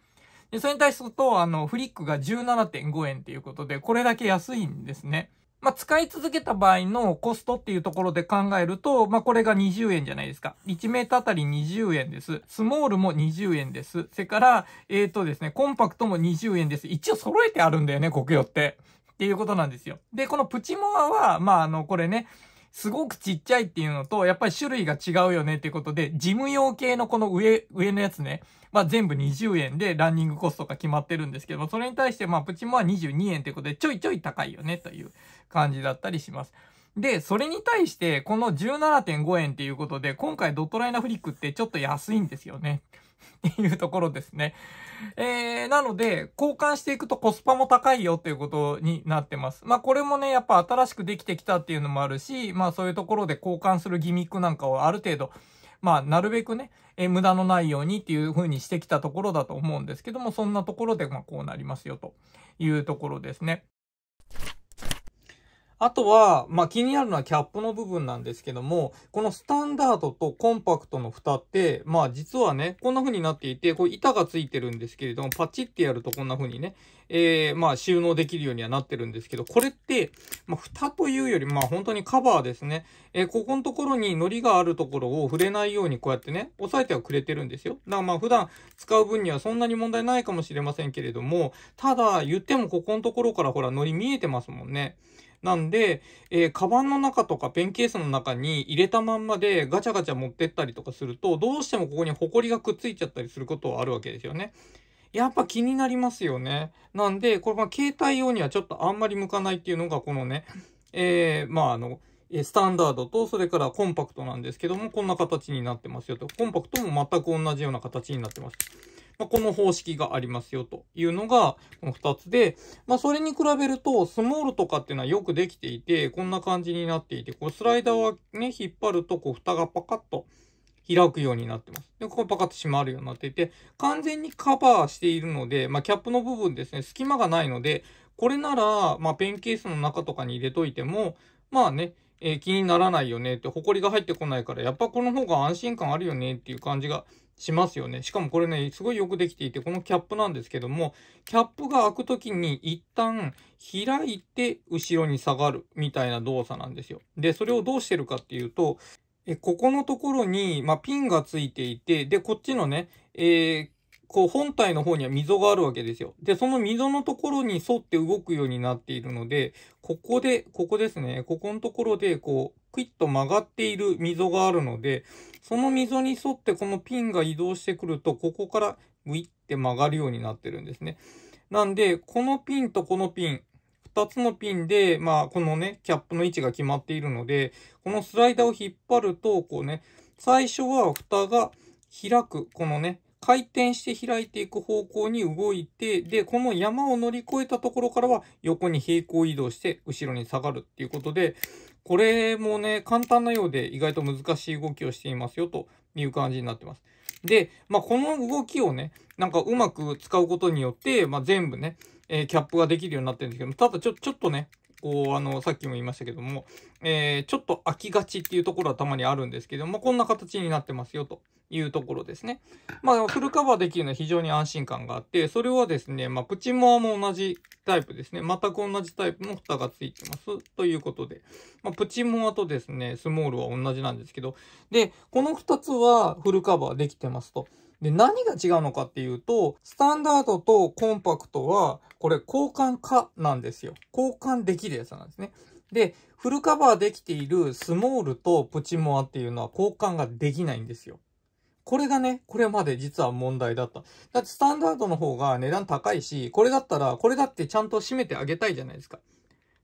で、それに対すると、あの、フリックが17.5円っていうことで、これだけ安いんですね。まあ、使い続けた場合のコストっていうところで考えると、まあ、これが20円じゃないですか。1メートルあたり20円です。スモールも20円です。それから、えっ、ー、とですね、コンパクトも20円です。一応揃えてあるんだよね、コ用ヨって。っていうことなんですよ。で、このプチモアは、まあ、あの、これね、すごくちっちゃいっていうのと、やっぱり種類が違うよねっていうことで、事務用系のこの上、上のやつね、まあ全部20円でランニングコストが決まってるんですけども、それに対してまあプチモは22円ということで、ちょいちょい高いよねという感じだったりします。で、それに対して、この17.5円っていうことで、今回ドットライナフリックってちょっと安いんですよね。っていうところですね。えー、なので、交換していくとコスパも高いよっていうことになってます。まあこれもね、やっぱ新しくできてきたっていうのもあるし、まあそういうところで交換するギミックなんかをある程度、まあ、なるべくね、え無駄のないようにっていう風にしてきたところだと思うんですけども、そんなところで、まこうなりますよというところですね。あとは、まあ、気になるのはキャップの部分なんですけども、このスタンダードとコンパクトの蓋って、まあ、実はね、こんな風になっていて、こう板がついてるんですけれども、パチってやるとこんな風にね、えー、まあ、収納できるようにはなってるんですけど、これって、まあ、蓋というより、まあ、本当にカバーですね。えー、ここのところに糊があるところを触れないようにこうやってね、押さえてはくれてるんですよ。だからまあ、普段使う分にはそんなに問題ないかもしれませんけれども、ただ、言ってもここのところからほら、糊見えてますもんね。なんで、えー、カバンの中とかペンケースの中に入れたまんまでガチャガチャ持ってったりとかすると、どうしてもここにホコリがくっついちゃったりすることはあるわけですよね。やっぱ気になりますよね。なんで、これまあ携帯用にはちょっとあんまり向かないっていうのが、このね、えー、まああの、スタンダードと、それからコンパクトなんですけども、こんな形になってますよと。コンパクトも全く同じような形になってます。まあ、この方式がありますよというのが、この2つで、まあ、それに比べると、スモールとかっていうのはよくできていて、こんな感じになっていて、こうスライダーはね、引っ張ると、こう、蓋がパカッと開くようになってます。で、ここパカッと閉まるようになっていて、完全にカバーしているので、まあ、キャップの部分ですね、隙間がないので、これなら、まあ、ペンケースの中とかに入れといても、まあね、えー、気にならないよねって、埃が入ってこないから、やっぱこの方が安心感あるよねっていう感じがしますよね。しかもこれね、すごいよくできていて、このキャップなんですけども、キャップが開くときに一旦開いて後ろに下がるみたいな動作なんですよ。で、それをどうしてるかっていうと、えここのところに、まあ、ピンがついていて、で、こっちのね、えー、こう本体の方には溝があるわけですよ。で、その溝のところに沿って動くようになっているので、ここで、ここですね、ここのところで、こう、クイッと曲がっている溝があるので、その溝に沿ってこのピンが移動してくると、ここからグイって曲がるようになってるんですね。なんで、このピンとこのピン、二つのピンで、まあ、このね、キャップの位置が決まっているので、このスライダーを引っ張ると、こうね、最初は蓋が開く、このね、回転して開いていく方向に動いて、で、この山を乗り越えたところからは横に平行移動して後ろに下がるっていうことで、これもね、簡単なようで意外と難しい動きをしていますよという感じになってます。で、まあ、この動きをね、なんかうまく使うことによって、まあ、全部ね、えー、キャップができるようになってるんですけども、ただちょ、ちょっとね、こう、あの、さっきも言いましたけども、えー、ちょっと飽きがちっていうところはたまにあるんですけども、こんな形になってますよというところですね。まあ、フルカバーできるのは非常に安心感があって、それはですね、まあ、プチモアも同じタイプですね。全く同じタイプの蓋がついてます。ということで、まあ、プチモアとですね、スモールは同じなんですけど、で、この2つはフルカバーできてますと。で、何が違うのかっていうと、スタンダードとコンパクトは、これ交換化なんですよ。交換できるやつなんですね。で、フルカバーできているスモールとプチモアっていうのは交換ができないんですよ。これがね、これまで実は問題だった。だってスタンダードの方が値段高いし、これだったら、これだってちゃんと締めてあげたいじゃないですか。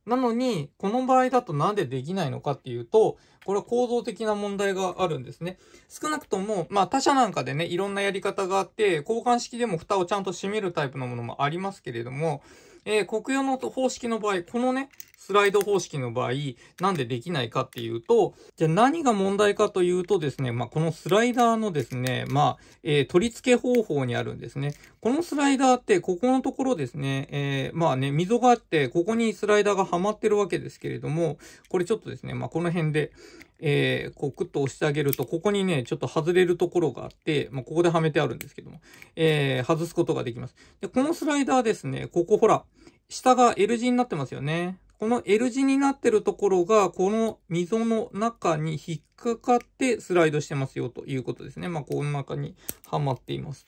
なのに、この場合だとなんでできないのかっていうと、これは構造的な問題があるんですね。少なくとも、まあ他社なんかでね、いろんなやり方があって、交換式でも蓋をちゃんと閉めるタイプのものもありますけれども、えー、国用の方式の場合、このね、スライド方式の場合、なんでできないかっていうと、じゃあ何が問題かというとですね、まあ、このスライダーのですね、まあ、えー、取り付け方法にあるんですね。このスライダーって、ここのところですね、えー、まあね、溝があって、ここにスライダーがはまってるわけですけれども、これちょっとですね、まあ、この辺で、えー、こう、クッと押してあげると、ここにね、ちょっと外れるところがあって、まあ、ここではめてあるんですけども、えー、外すことができます。で、このスライダーですね、ここほら、下が L 字になってますよね。この L 字になってるところが、この溝の中に引っかかってスライドしてますよということですね。まあ、この中にはまっています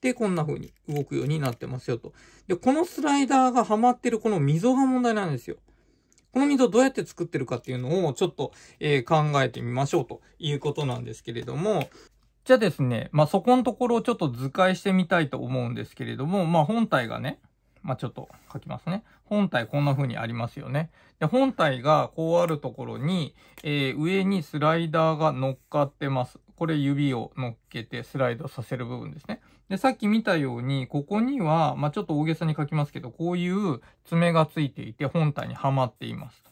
で、こんな風に動くようになってますよと。で、このスライダーがはまってるこの溝が問題なんですよ。この溝どうやって作ってるかっていうのをちょっと、えー、考えてみましょうということなんですけれども、じゃあですね、まあ、そこのところをちょっと図解してみたいと思うんですけれども、まあ、本体がね、まあ、ちょっと書きますね。本体こんな風にありますよね。で、本体がこうあるところに、えー、上にスライダーが乗っかってます。これ指を乗っけてスライドさせる部分ですね。で、さっき見たように、ここには、まあ、ちょっと大げさに書きますけど、こういう爪がついていて本体にはまっています。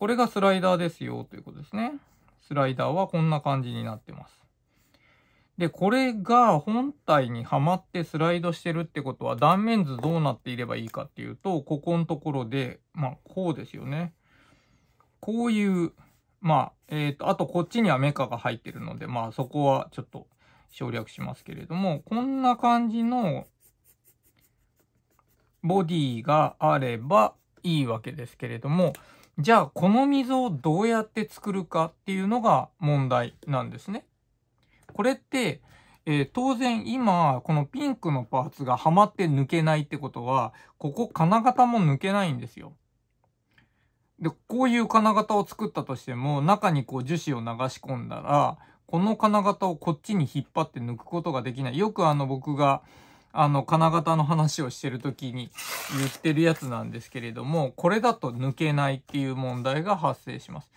これがスライダーですよということですね。スライダーはこんな感じになってます。で、これが本体にはまってスライドしてるってことは断面図どうなっていればいいかっていうと、ここのところで、まあ、こうですよね。こういう、まあ、えっ、ー、と、あとこっちにはメカが入ってるので、まあそこはちょっと省略しますけれども、こんな感じのボディがあればいいわけですけれども、じゃあこの溝をどうやって作るかっていうのが問題なんですね。これって、えー、当然今、このピンクのパーツがはまって抜けないってことは、ここ金型も抜けないんですよ。で、こういう金型を作ったとしても、中にこう樹脂を流し込んだら、この金型をこっちに引っ張って抜くことができない。よくあの僕が、あの、金型の話をしてる時に言ってるやつなんですけれども、これだと抜けないっていう問題が発生します。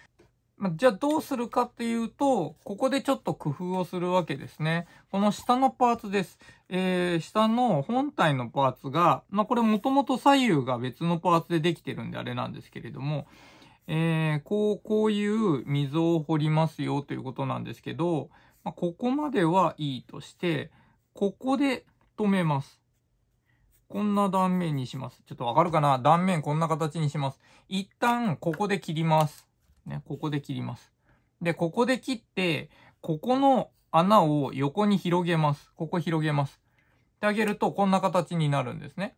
ま、じゃあどうするかっていうと、ここでちょっと工夫をするわけですね。この下のパーツです。えー、下の本体のパーツが、まあ、これもともと左右が別のパーツでできてるんであれなんですけれども、えー、こう、こういう溝を掘りますよということなんですけど、まあ、ここまではいいとして、ここで止めます。こんな断面にします。ちょっとわかるかな断面こんな形にします。一旦、ここで切ります。ね、ここで切ります。で、ここで切って、ここの穴を横に広げます。ここ広げます。ってあげると、こんな形になるんですね。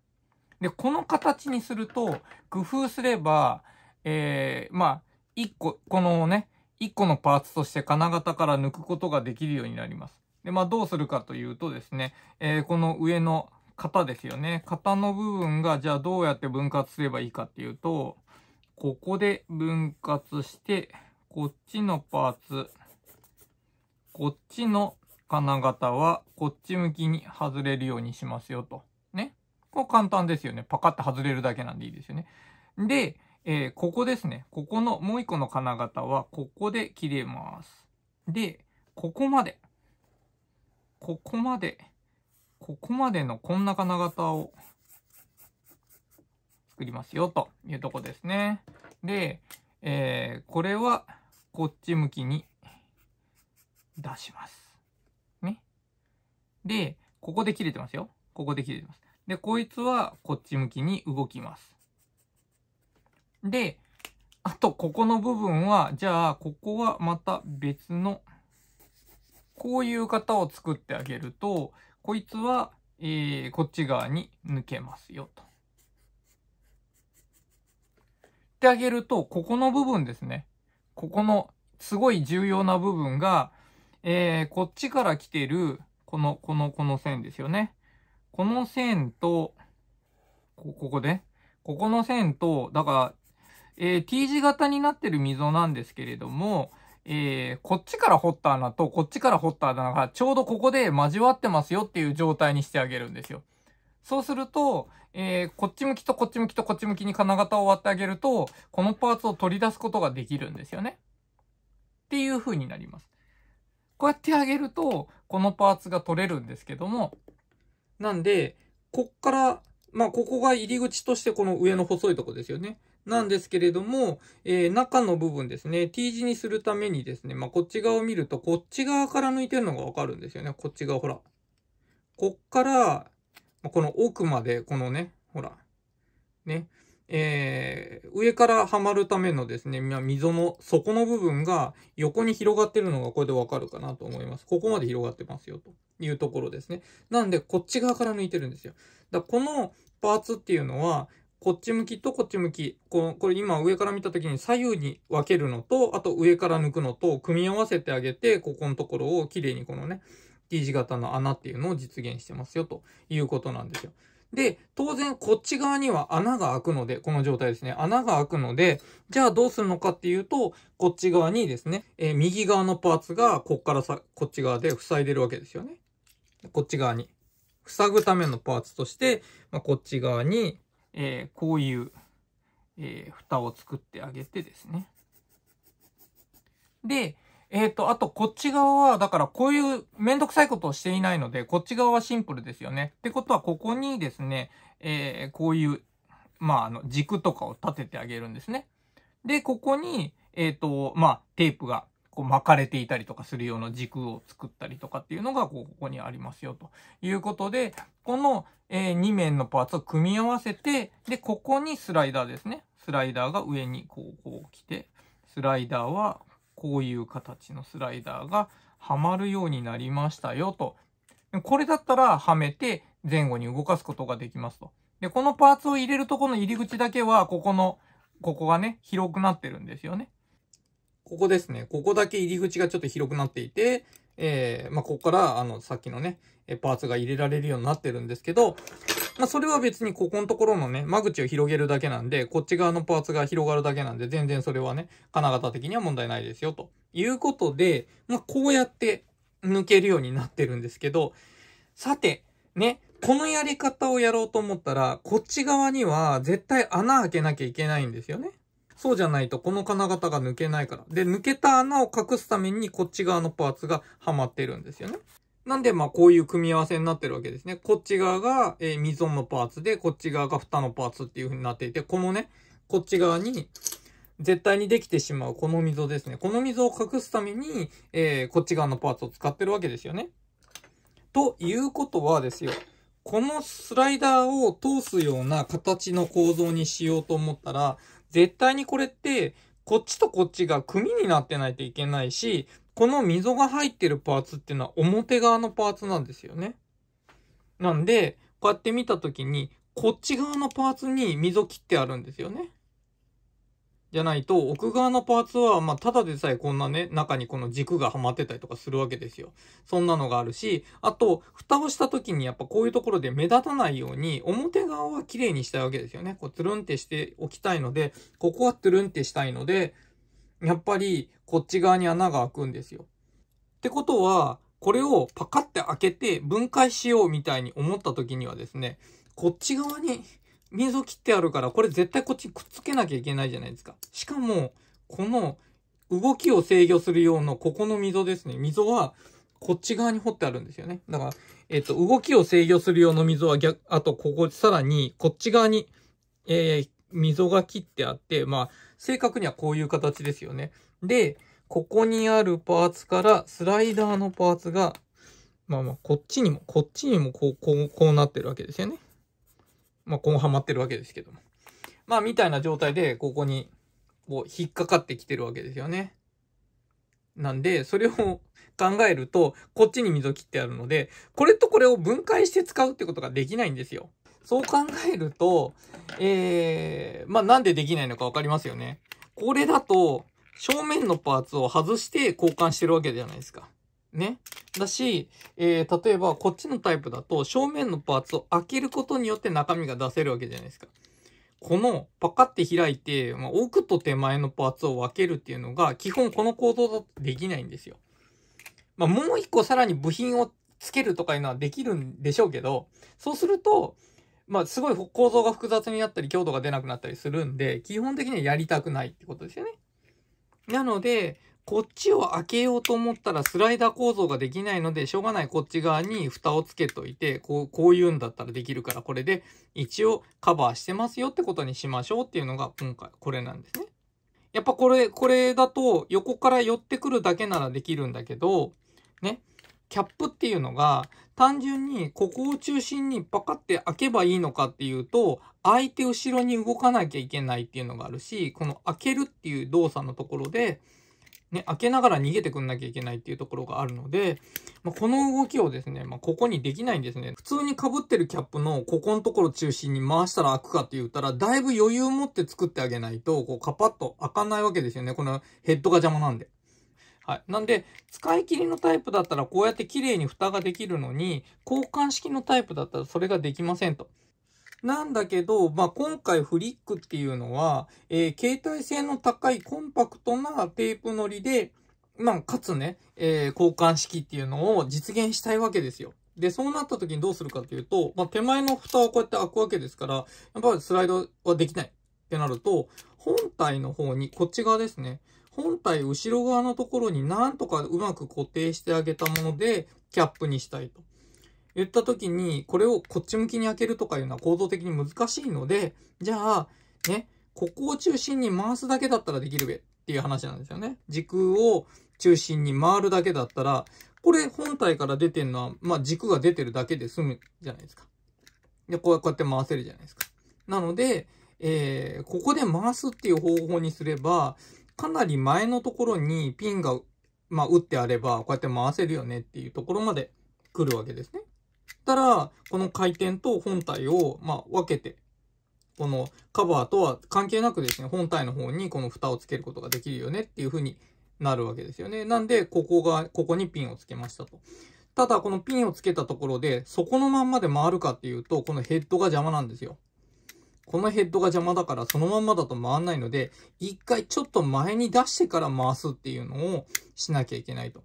で、この形にすると、工夫すれば、えー、まあ、一個、このね、一個のパーツとして金型から抜くことができるようになります。で、まあ、どうするかというとですね、えー、この上の型ですよね。型の部分が、じゃあどうやって分割すればいいかっていうと、ここで分割して、こっちのパーツ、こっちの金型はこっち向きに外れるようにしますよと。ね。これ簡単ですよね。パカッと外れるだけなんでいいですよね。で、えー、ここですね。ここのもう一個の金型はここで切れます。で、ここまで。ここまで。ここまでのこんな金型を作りますよというとこですね。で、えー、これはこっち向きに出します。ね。で、ここで切れてますよ。ここで切れてます。で、こいつはこっち向きに動きます。で、あと、ここの部分は、じゃあ、ここはまた別の、こういう型を作ってあげると、こいつは、えー、こっち側に抜けますよ、とってあげると、ここの部分ですね。ここの、すごい重要な部分が、えー、こっちから来てる、この、この、この線ですよね。この線と、こ、ここで、ここの線と、だから、えー、T 字型になってる溝なんですけれども、えー、こっちから掘った穴とこっちから掘った穴がちょうどここで交わってますよっていう状態にしてあげるんですよ。そうすると、えー、こっち向きとこっち向きとこっち向きに金型を割ってあげると、このパーツを取り出すことができるんですよね。っていう風になります。こうやってあげると、このパーツが取れるんですけども、なんで、こっから、まあ、ここが入り口としてこの上の細いとこですよね。なんですけれども、えー、中の部分ですね、T 字にするためにですね、まあ、こっち側を見ると、こっち側から抜いてるのがわかるんですよね。こっち側、ほら。こっから、この奥まで、このね、ほら、ね、えー、上からはまるためのですね、溝の底の部分が横に広がってるのがこれでわかるかなと思います。ここまで広がってますよというところですね。なんで、こっち側から抜いてるんですよ。だこのパーツっていうのは、こっち向きとこっち向き。ここれ今上から見た時に左右に分けるのと、あと上から抜くのと組み合わせてあげて、ここのところをきれいにこのね、T 字型の穴っていうのを実現してますよということなんですよ。で、当然こっち側には穴が開くので、この状態ですね。穴が開くので、じゃあどうするのかっていうと、こっち側にですね、えー、右側のパーツがこっからさ、こっち側で塞いでるわけですよね。こっち側に。塞ぐためのパーツとして、まあ、こっち側に、えー、こういう、えー、蓋を作ってあげてですね。で、えっ、ー、と、あと、こっち側は、だから、こういうめんどくさいことをしていないので、こっち側はシンプルですよね。ってことは、ここにですね、えー、こういう、まあ、あの、軸とかを立ててあげるんですね。で、ここに、えっ、ー、と、まあ、テープが、こう巻かれていたりとかするような軸を作ったりとかっていうのが、こう、ここにありますよ、ということで、この、えー、2面のパーツを組み合わせて、で、ここにスライダーですね。スライダーが上にこう、こう来て、スライダーはこういう形のスライダーがはまるようになりましたよと。これだったらはめて前後に動かすことができますと。で、このパーツを入れるとこの入り口だけは、ここの、ここがね、広くなってるんですよね。ここですね。ここだけ入り口がちょっと広くなっていて、えー、まあ、ここから、あの、さっきのね、パーツが入れられるようになってるんですけど、まあ、それは別にここのところのね、間口を広げるだけなんで、こっち側のパーツが広がるだけなんで、全然それはね、金型的には問題ないですよ、ということで、まあ、こうやって抜けるようになってるんですけど、さて、ね、このやり方をやろうと思ったら、こっち側には絶対穴開けなきゃいけないんですよね。そうじゃないとこの金型が抜けないから。で、抜けた穴を隠すためにこっち側のパーツがはまってるんですよね。なんで、まあ、こういう組み合わせになってるわけですね。こっち側が、えー、溝のパーツで、こっち側が蓋のパーツっていう風になっていて、このね、こっち側に、絶対にできてしまうこの溝ですね。この溝を隠すために、えー、こっち側のパーツを使ってるわけですよね。ということはですよ、このスライダーを通すような形の構造にしようと思ったら、絶対にこれって、こっちとこっちが組になってないといけないし、この溝が入ってるパーツっていうのは表側のパーツなんですよね。なんで、こうやって見たときに、こっち側のパーツに溝切ってあるんですよね。じゃないと、奥側のパーツは、まあ、ただでさえこんなね、中にこの軸がはまってたりとかするわけですよ。そんなのがあるし、あと、蓋をした時にやっぱこういうところで目立たないように、表側は綺麗にしたいわけですよね。こう、つるんってしておきたいので、ここはつるんってしたいので、やっぱり、こっち側に穴が開くんですよ。ってことは、これをパカって開けて分解しようみたいに思った時にはですね、こっち側に溝切ってあるから、これ絶対こっちにくっつけなきゃいけないじゃないですか。しかも、この動きを制御する用のここの溝ですね。溝は、こっち側に掘ってあるんですよね。だから、えっ、と、動きを制御する用の溝は逆、あと、ここ、さらに、こっち側に、えー、溝が切ってあって、まあ、正確にはこういう形ですよね。で、ここにあるパーツから、スライダーのパーツが、まあまあ、こっちにも、こっちにもこう、こう、こうなってるわけですよね。まあ、今後ハマってるわけですけども。まあ、みたいな状態で、ここに、こう、引っかかってきてるわけですよね。なんで、それを考えると、こっちに溝切ってあるので、これとこれを分解して使うってことができないんですよ。そう考えると、えー、まあ、なんでできないのかわかりますよね。これだと、正面のパーツを外して交換してるわけじゃないですか。ね。だし、えー、例えばこっちのタイプだと正面のパーツを開けることによって中身が出せるわけじゃないですか。このパカって開いて、まあ、奥と手前のパーツを分けるっていうのが基本この構造だとできないんですよ。まあ、もう一個さらに部品をつけるとかいうのはできるんでしょうけど、そうすると、まあ、すごい構造が複雑になったり強度が出なくなったりするんで、基本的にはやりたくないってことですよね。なので、こっちを開けようと思ったらスライダー構造ができないので、しょうがないこっち側に蓋をつけといて、こう、こういうんだったらできるから、これで一応カバーしてますよってことにしましょうっていうのが今回、これなんですね。やっぱこれ、これだと横から寄ってくるだけならできるんだけど、ね、キャップっていうのが単純にここを中心にパカって開けばいいのかっていうと、相手後ろに動かなきゃいけないっていうのがあるし、この開けるっていう動作のところで、ね、開けながら逃げてくんなきゃいけないっていうところがあるので、まあ、この動きをですね、まあ、ここにできないんですね。普通に被ってるキャップのここのところ中心に回したら開くかって言ったら、だいぶ余裕を持って作ってあげないと、こうカパッと開かないわけですよね。このヘッドが邪魔なんで。はい。なんで、使い切りのタイプだったらこうやって綺麗に蓋ができるのに、交換式のタイプだったらそれができませんと。なんだけど、まあ、今回フリックっていうのは、えー、携帯性の高いコンパクトなテープのりで、まあ、かつね、えー、交換式っていうのを実現したいわけですよ。で、そうなった時にどうするかというと、まあ、手前の蓋をこうやって開くわけですから、やっぱりスライドはできないってなると、本体の方に、こっち側ですね。本体後ろ側のところになんとかうまく固定してあげたもので、キャップにしたいと。言った時に、これをこっち向きに開けるとかいうのは構造的に難しいので、じゃあ、ね、ここを中心に回すだけだったらできるべっていう話なんですよね。軸を中心に回るだけだったら、これ本体から出てるのは、まあ、軸が出てるだけで済むじゃないですか。で、こうやって回せるじゃないですか。なので、えー、ここで回すっていう方法にすれば、かなり前のところにピンが、まあ、打ってあれば、こうやって回せるよねっていうところまで来るわけですね。ったら、この回転と本体を、ま分けて、このカバーとは関係なくですね、本体の方にこの蓋をつけることができるよねっていう風になるわけですよね。なんで、ここが、ここにピンをつけましたと。ただ、このピンをつけたところで、そこのまんまで回るかっていうと、このヘッドが邪魔なんですよ。このヘッドが邪魔だから、そのまんまだと回んないので、一回ちょっと前に出してから回すっていうのをしなきゃいけないと。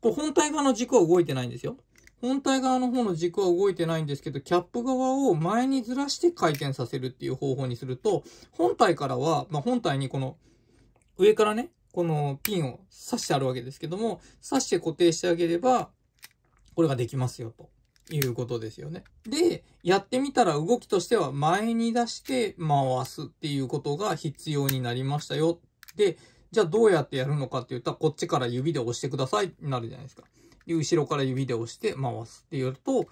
こう本体側の軸は動いてないんですよ。本体側の方の軸は動いてないんですけど、キャップ側を前にずらして回転させるっていう方法にすると、本体からは、まあ、本体にこの、上からね、このピンを刺してあるわけですけども、刺して固定してあげれば、これができますよ、ということですよね。で、やってみたら動きとしては前に出して回すっていうことが必要になりましたよ。で、じゃあどうやってやるのかって言ったら、こっちから指で押してくださいなるじゃないですか。で、後ろから指で押して回すってやると、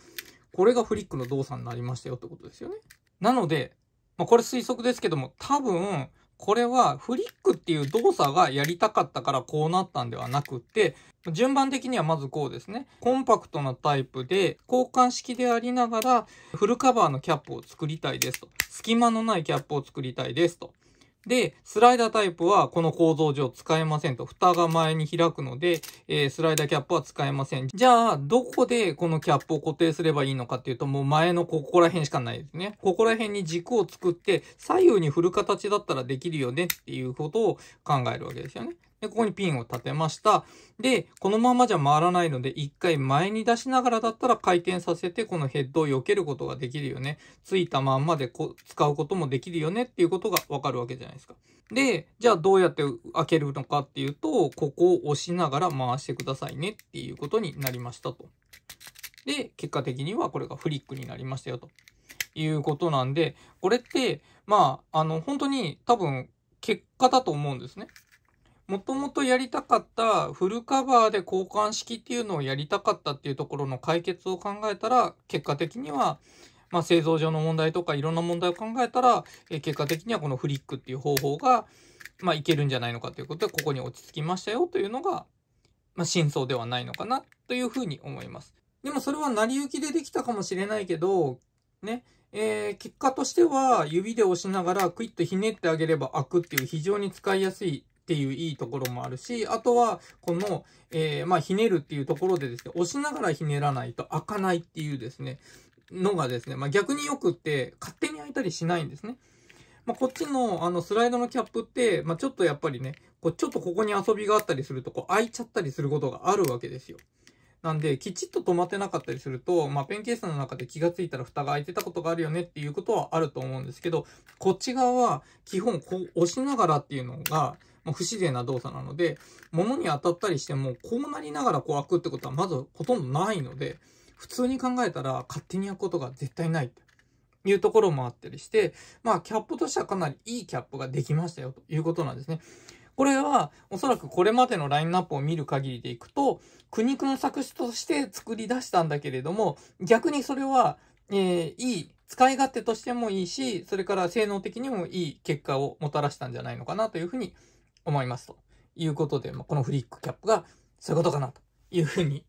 これがフリックの動作になりましたよってことですよね。なので、まあ、これ推測ですけども、多分、これはフリックっていう動作がやりたかったからこうなったんではなくて、順番的にはまずこうですね。コンパクトなタイプで、交換式でありながら、フルカバーのキャップを作りたいですと。隙間のないキャップを作りたいですと。で、スライダータイプはこの構造上使えませんと。蓋が前に開くので、えー、スライダーキャップは使えません。じゃあ、どこでこのキャップを固定すればいいのかっていうと、もう前のここら辺しかないですね。ここら辺に軸を作って、左右に振る形だったらできるよねっていうことを考えるわけですよね。で、ここにピンを立てました。で、このままじゃ回らないので、一回前に出しながらだったら回転させて、このヘッドを避けることができるよね。ついたまんまでこ使うこともできるよねっていうことがわかるわけじゃないですか。で、じゃあどうやって開けるのかっていうと、ここを押しながら回してくださいねっていうことになりましたと。で、結果的にはこれがフリックになりましたよということなんで、これって、まあ、あの、本当に多分結果だと思うんですね。もともとやりたかったフルカバーで交換式っていうのをやりたかったっていうところの解決を考えたら、結果的には、まあ、製造上の問題とかいろんな問題を考えたら、え結果的にはこのフリックっていう方法が、まあ、いけるんじゃないのかということで、ここに落ち着きましたよというのが、まあ、真相ではないのかなというふうに思います。でもそれは成り行きでできたかもしれないけど、ね、えー、結果としては指で押しながらクイッとひねってあげれば開くっていう非常に使いやすいっていういいところもあるし、あとは、この、えー、まあ、ひねるっていうところでですね、押しながらひねらないと開かないっていうですね、のがですね、まあ、逆によくって、勝手に開いたりしないんですね。まあ、こっちの、あの、スライドのキャップって、まあ、ちょっとやっぱりね、こう、ちょっとここに遊びがあったりすると、こう、開いちゃったりすることがあるわけですよ。なんで、きちっと止まってなかったりすると、まあ、ペンケースの中で気がついたら蓋が開いてたことがあるよねっていうことはあると思うんですけど、こっち側は基本、こう押しながらっていうのが、不自然な動作なので、物に当たったりしても、こうなりながらこう開くってことはまずほとんどないので、普通に考えたら勝手に開くことが絶対ないというところもあったりして、まあ、キャップとしてはかなりいいキャップができましたよということなんですね。これは、おそらくこれまでのラインナップを見る限りでいくと、苦肉の作詞として作り出したんだけれども、逆にそれは、えー、いい、使い勝手としてもいいし、それから性能的にもいい結果をもたらしたんじゃないのかなというふうに思いますということで、まあ、このフリックキャップがそういうことかなというふうに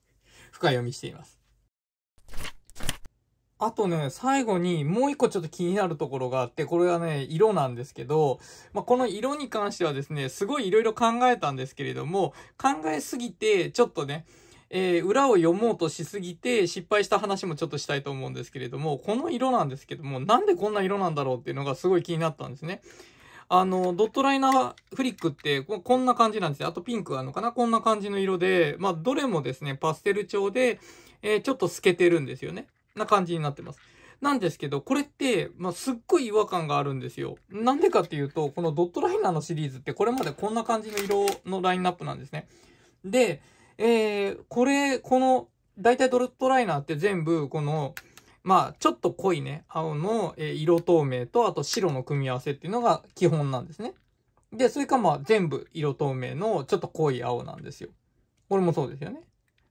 深読みしています。あとね、最後にもう一個ちょっと気になるところがあって、これはね、色なんですけど、まあ、この色に関してはですね、すごい色々考えたんですけれども、考えすぎて、ちょっとね、えー、裏を読もうとしすぎて失敗した話もちょっとしたいと思うんですけれども、この色なんですけども、なんでこんな色なんだろうっていうのがすごい気になったんですね。あの、ドットライナーフリックってこんな感じなんですよ。あとピンクあるのかなこんな感じの色で、まあ、どれもですね、パステル調で、えー、ちょっと透けてるんですよね。な感じになってます。なんですけど、これって、まあ、すっごい違和感があるんですよ。なんでかっていうと、このドットライナーのシリーズってこれまでこんな感じの色のラインナップなんですね。で、えー、これ、この、大体ドットライナーって全部、この、まあ、ちょっと濃いね、青の色透明と、あと白の組み合わせっていうのが基本なんですね。で、それかまあ、全部色透明のちょっと濃い青なんですよ。これもそうですよね。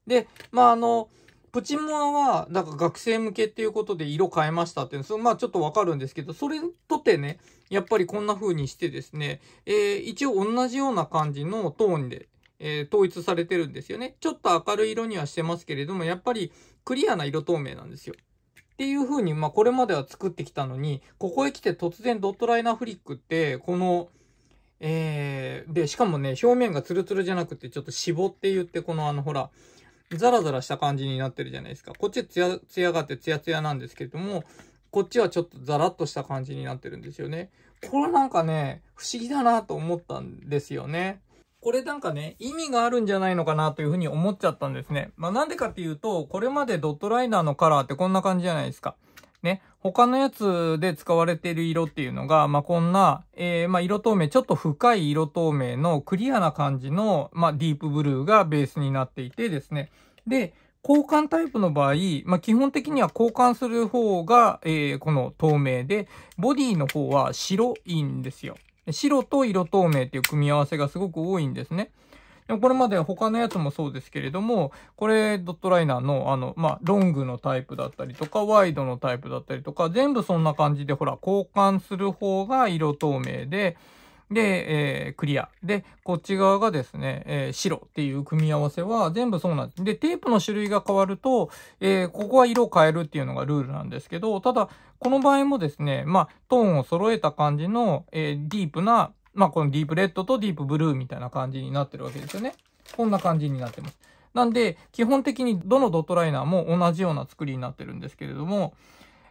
で、まあ、あの、プチモアは、なんか学生向けっていうことで色変えましたっていうの、そまあちょっとわかるんですけど、それとてね、やっぱりこんな風にしてですね、えー、一応同じような感じのトーンで、えー、統一されてるんですよね。ちょっと明るい色にはしてますけれども、やっぱりクリアな色透明なんですよ。っていう風に、まあ、これまでは作ってきたのに、ここへ来て突然ドットライナーフリックって、この、えー、で、しかもね、表面がツルツルじゃなくて、ちょっと絞って言って、このあの、ほら、ザラザラした感じになってるじゃないですか。こっちツヤ、ツヤがあってツヤツヤなんですけれども、こっちはちょっとザラッとした感じになってるんですよね。これなんかね、不思議だなと思ったんですよね。これなんかね、意味があるんじゃないのかなというふうに思っちゃったんですね。まあなんでかっていうと、これまでドットライナーのカラーってこんな感じじゃないですか。ね、他のやつで使われている色っていうのが、まあ、こんな、えー、まあ、色透明、ちょっと深い色透明のクリアな感じの、まあ、ディープブルーがベースになっていてですね。で、交換タイプの場合、まあ、基本的には交換する方が、えー、この透明で、ボディの方は白いんですよ。白と色透明っていう組み合わせがすごく多いんですね。でもこれまで他のやつもそうですけれども、これドットライナーのあの、まあ、ロングのタイプだったりとか、ワイドのタイプだったりとか、全部そんな感じで、ほら、交換する方が色透明で、で、えー、クリア。で、こっち側がですね、えー、白っていう組み合わせは全部そうなんです。で、テープの種類が変わると、えー、ここは色を変えるっていうのがルールなんですけど、ただ、この場合もですね、まあ、トーンを揃えた感じの、えー、ディープな、まあ、このディープレッドとディープブルーみたいな感じになってるわけですよね。こんな感じになってます。なんで、基本的にどのドットライナーも同じような作りになってるんですけれども、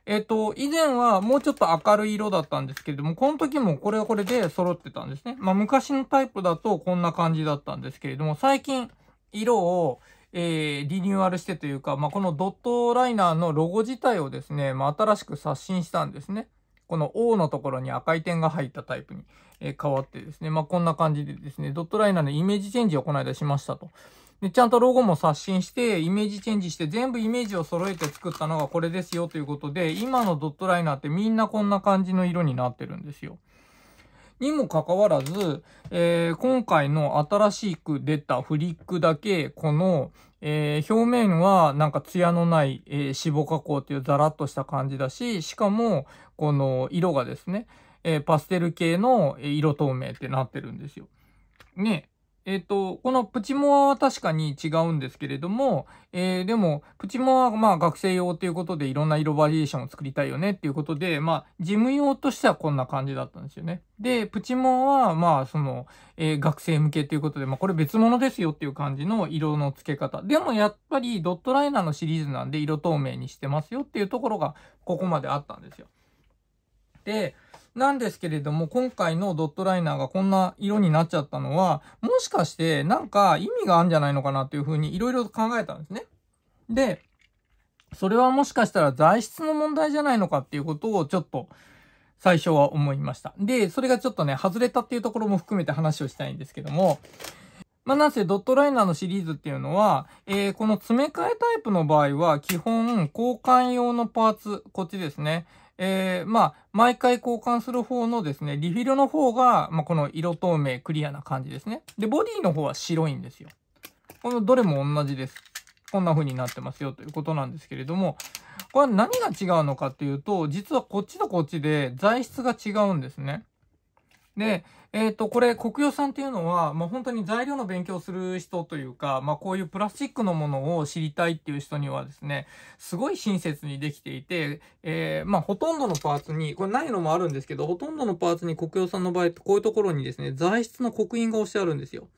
えっ、と、以前はもうちょっと明るい色だったんですけれども、この時もこれはこれで揃ってたんですね。まあ、昔のタイプだとこんな感じだったんですけれども、最近、色を、えー、リニューアルしてというか、まあ、このドットライナーのロゴ自体をですね、まあ、新しく刷新したんですね。この O のところに赤い点が入ったタイプに、えー、変わってですね、まあ、こんな感じでですね、ドットライナーのイメージチェンジをこの間しましたと。で、ちゃんとロゴも刷新して、イメージチェンジして、全部イメージを揃えて作ったのがこれですよということで、今のドットライナーってみんなこんな感じの色になってるんですよ。にもかかわらず、えー、今回の新しく出たフリックだけ、この、えー、表面はなんかツヤのない、えー、脂肪加工っていうザラッとした感じだし、しかも、この色がですね、えパステル系の色透明ってなってるんですよ。ね。えっ、ー、と、このプチモアは確かに違うんですけれども、えー、でも、プチモアはまあ学生用ということでいろんな色バリエーションを作りたいよねっていうことで、まあ、事務用としてはこんな感じだったんですよね。で、プチモアはまあ、その、えー、学生向けということで、まあこれ別物ですよっていう感じの色の付け方。でもやっぱりドットライナーのシリーズなんで色透明にしてますよっていうところがここまであったんですよ。で、なんですけれども、今回のドットライナーがこんな色になっちゃったのは、もしかしてなんか意味があるんじゃないのかなっていうふうにいろいろ考えたんですね。で、それはもしかしたら材質の問題じゃないのかっていうことをちょっと最初は思いました。で、それがちょっとね、外れたっていうところも含めて話をしたいんですけども、まあ、なんせドットライナーのシリーズっていうのは、えー、この詰め替えタイプの場合は、基本、交換用のパーツ、こっちですね。えー、まあ、毎回交換する方のですね、リフィルの方が、まあ、この色透明、クリアな感じですね。で、ボディの方は白いんですよ。このどれも同じです。こんな風になってますよということなんですけれども、これは何が違うのかっていうと、実はこっちとこっちで材質が違うんですね。で、えっ、ー、と、これ、国用さんっていうのは、もう本当に材料の勉強する人というか、まあこういうプラスチックのものを知りたいっていう人にはですね、すごい親切にできていて、えー、まあほとんどのパーツに、これないのもあるんですけど、ほとんどのパーツに国用さんの場合、こういうところにですね、材質の刻印が押してあるんですよ。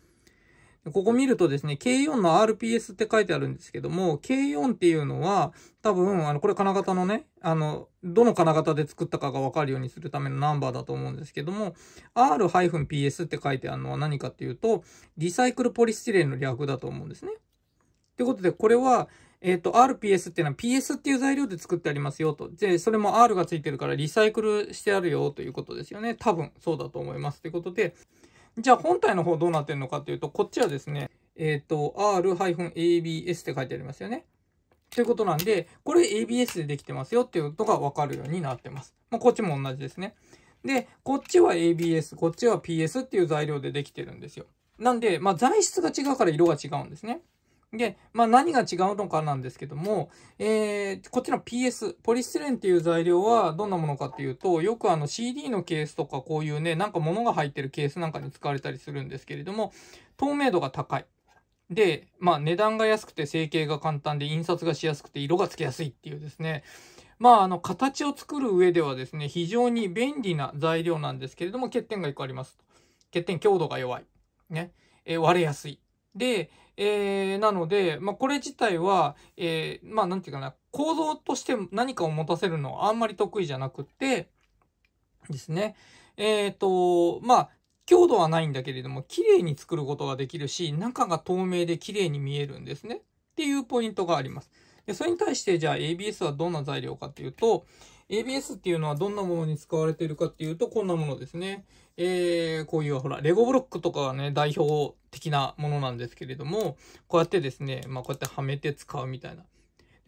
ここ見るとですね、K4 の RPS って書いてあるんですけども、K4 っていうのは、多分、あの、これ金型のね、あの、どの金型で作ったかが分かるようにするためのナンバーだと思うんですけども、R-PS って書いてあるのは何かっていうと、リサイクルポリスチレンの略だと思うんですね。ということで、これは、えっ、ー、と、RPS っていうのは PS っていう材料で作ってありますよと。で、それも R がついてるからリサイクルしてあるよということですよね。多分、そうだと思います。ってことで、じゃあ本体の方どうなってるのかっていうと、こっちはですね、えっ、ー、と、R-ABS って書いてありますよね。ということなんで、これ ABS でできてますよっていうことがわかるようになってます。まあ、こっちも同じですね。で、こっちは ABS、こっちは PS っていう材料でできてるんですよ。なんで、まあ、材質が違うから色が違うんですね。で、まあ、何が違うのかなんですけども、えー、こっちの PS、ポリステレンっていう材料はどんなものかっていうと、よくあの CD のケースとかこういうね、なんか物が入ってるケースなんかに使われたりするんですけれども、透明度が高い。で、まあ、値段が安くて成形が簡単で印刷がしやすくて色がつけやすいっていうですね、まあ、あの、形を作る上ではですね、非常に便利な材料なんですけれども、欠点が1個あります。欠点、強度が弱い。ね。えー、割れやすい。で、えー、なので、まあ、これ自体は、えー、まあ、なんていうかな、構造として何かを持たせるのはあんまり得意じゃなくて、ですね。えっ、ー、と、まあ、強度はないんだけれども、綺麗に作ることができるし、中が透明で綺麗に見えるんですね。っていうポイントがあります。でそれに対して、じゃあ ABS はどんな材料かっていうと、ABS っていうのはどんなものに使われているかっていうと、こんなものですね。えー、こういうほら、レゴブロックとかがね、代表的なものなんですけれども、こうやってですね、まあこうやってはめて使うみたいな。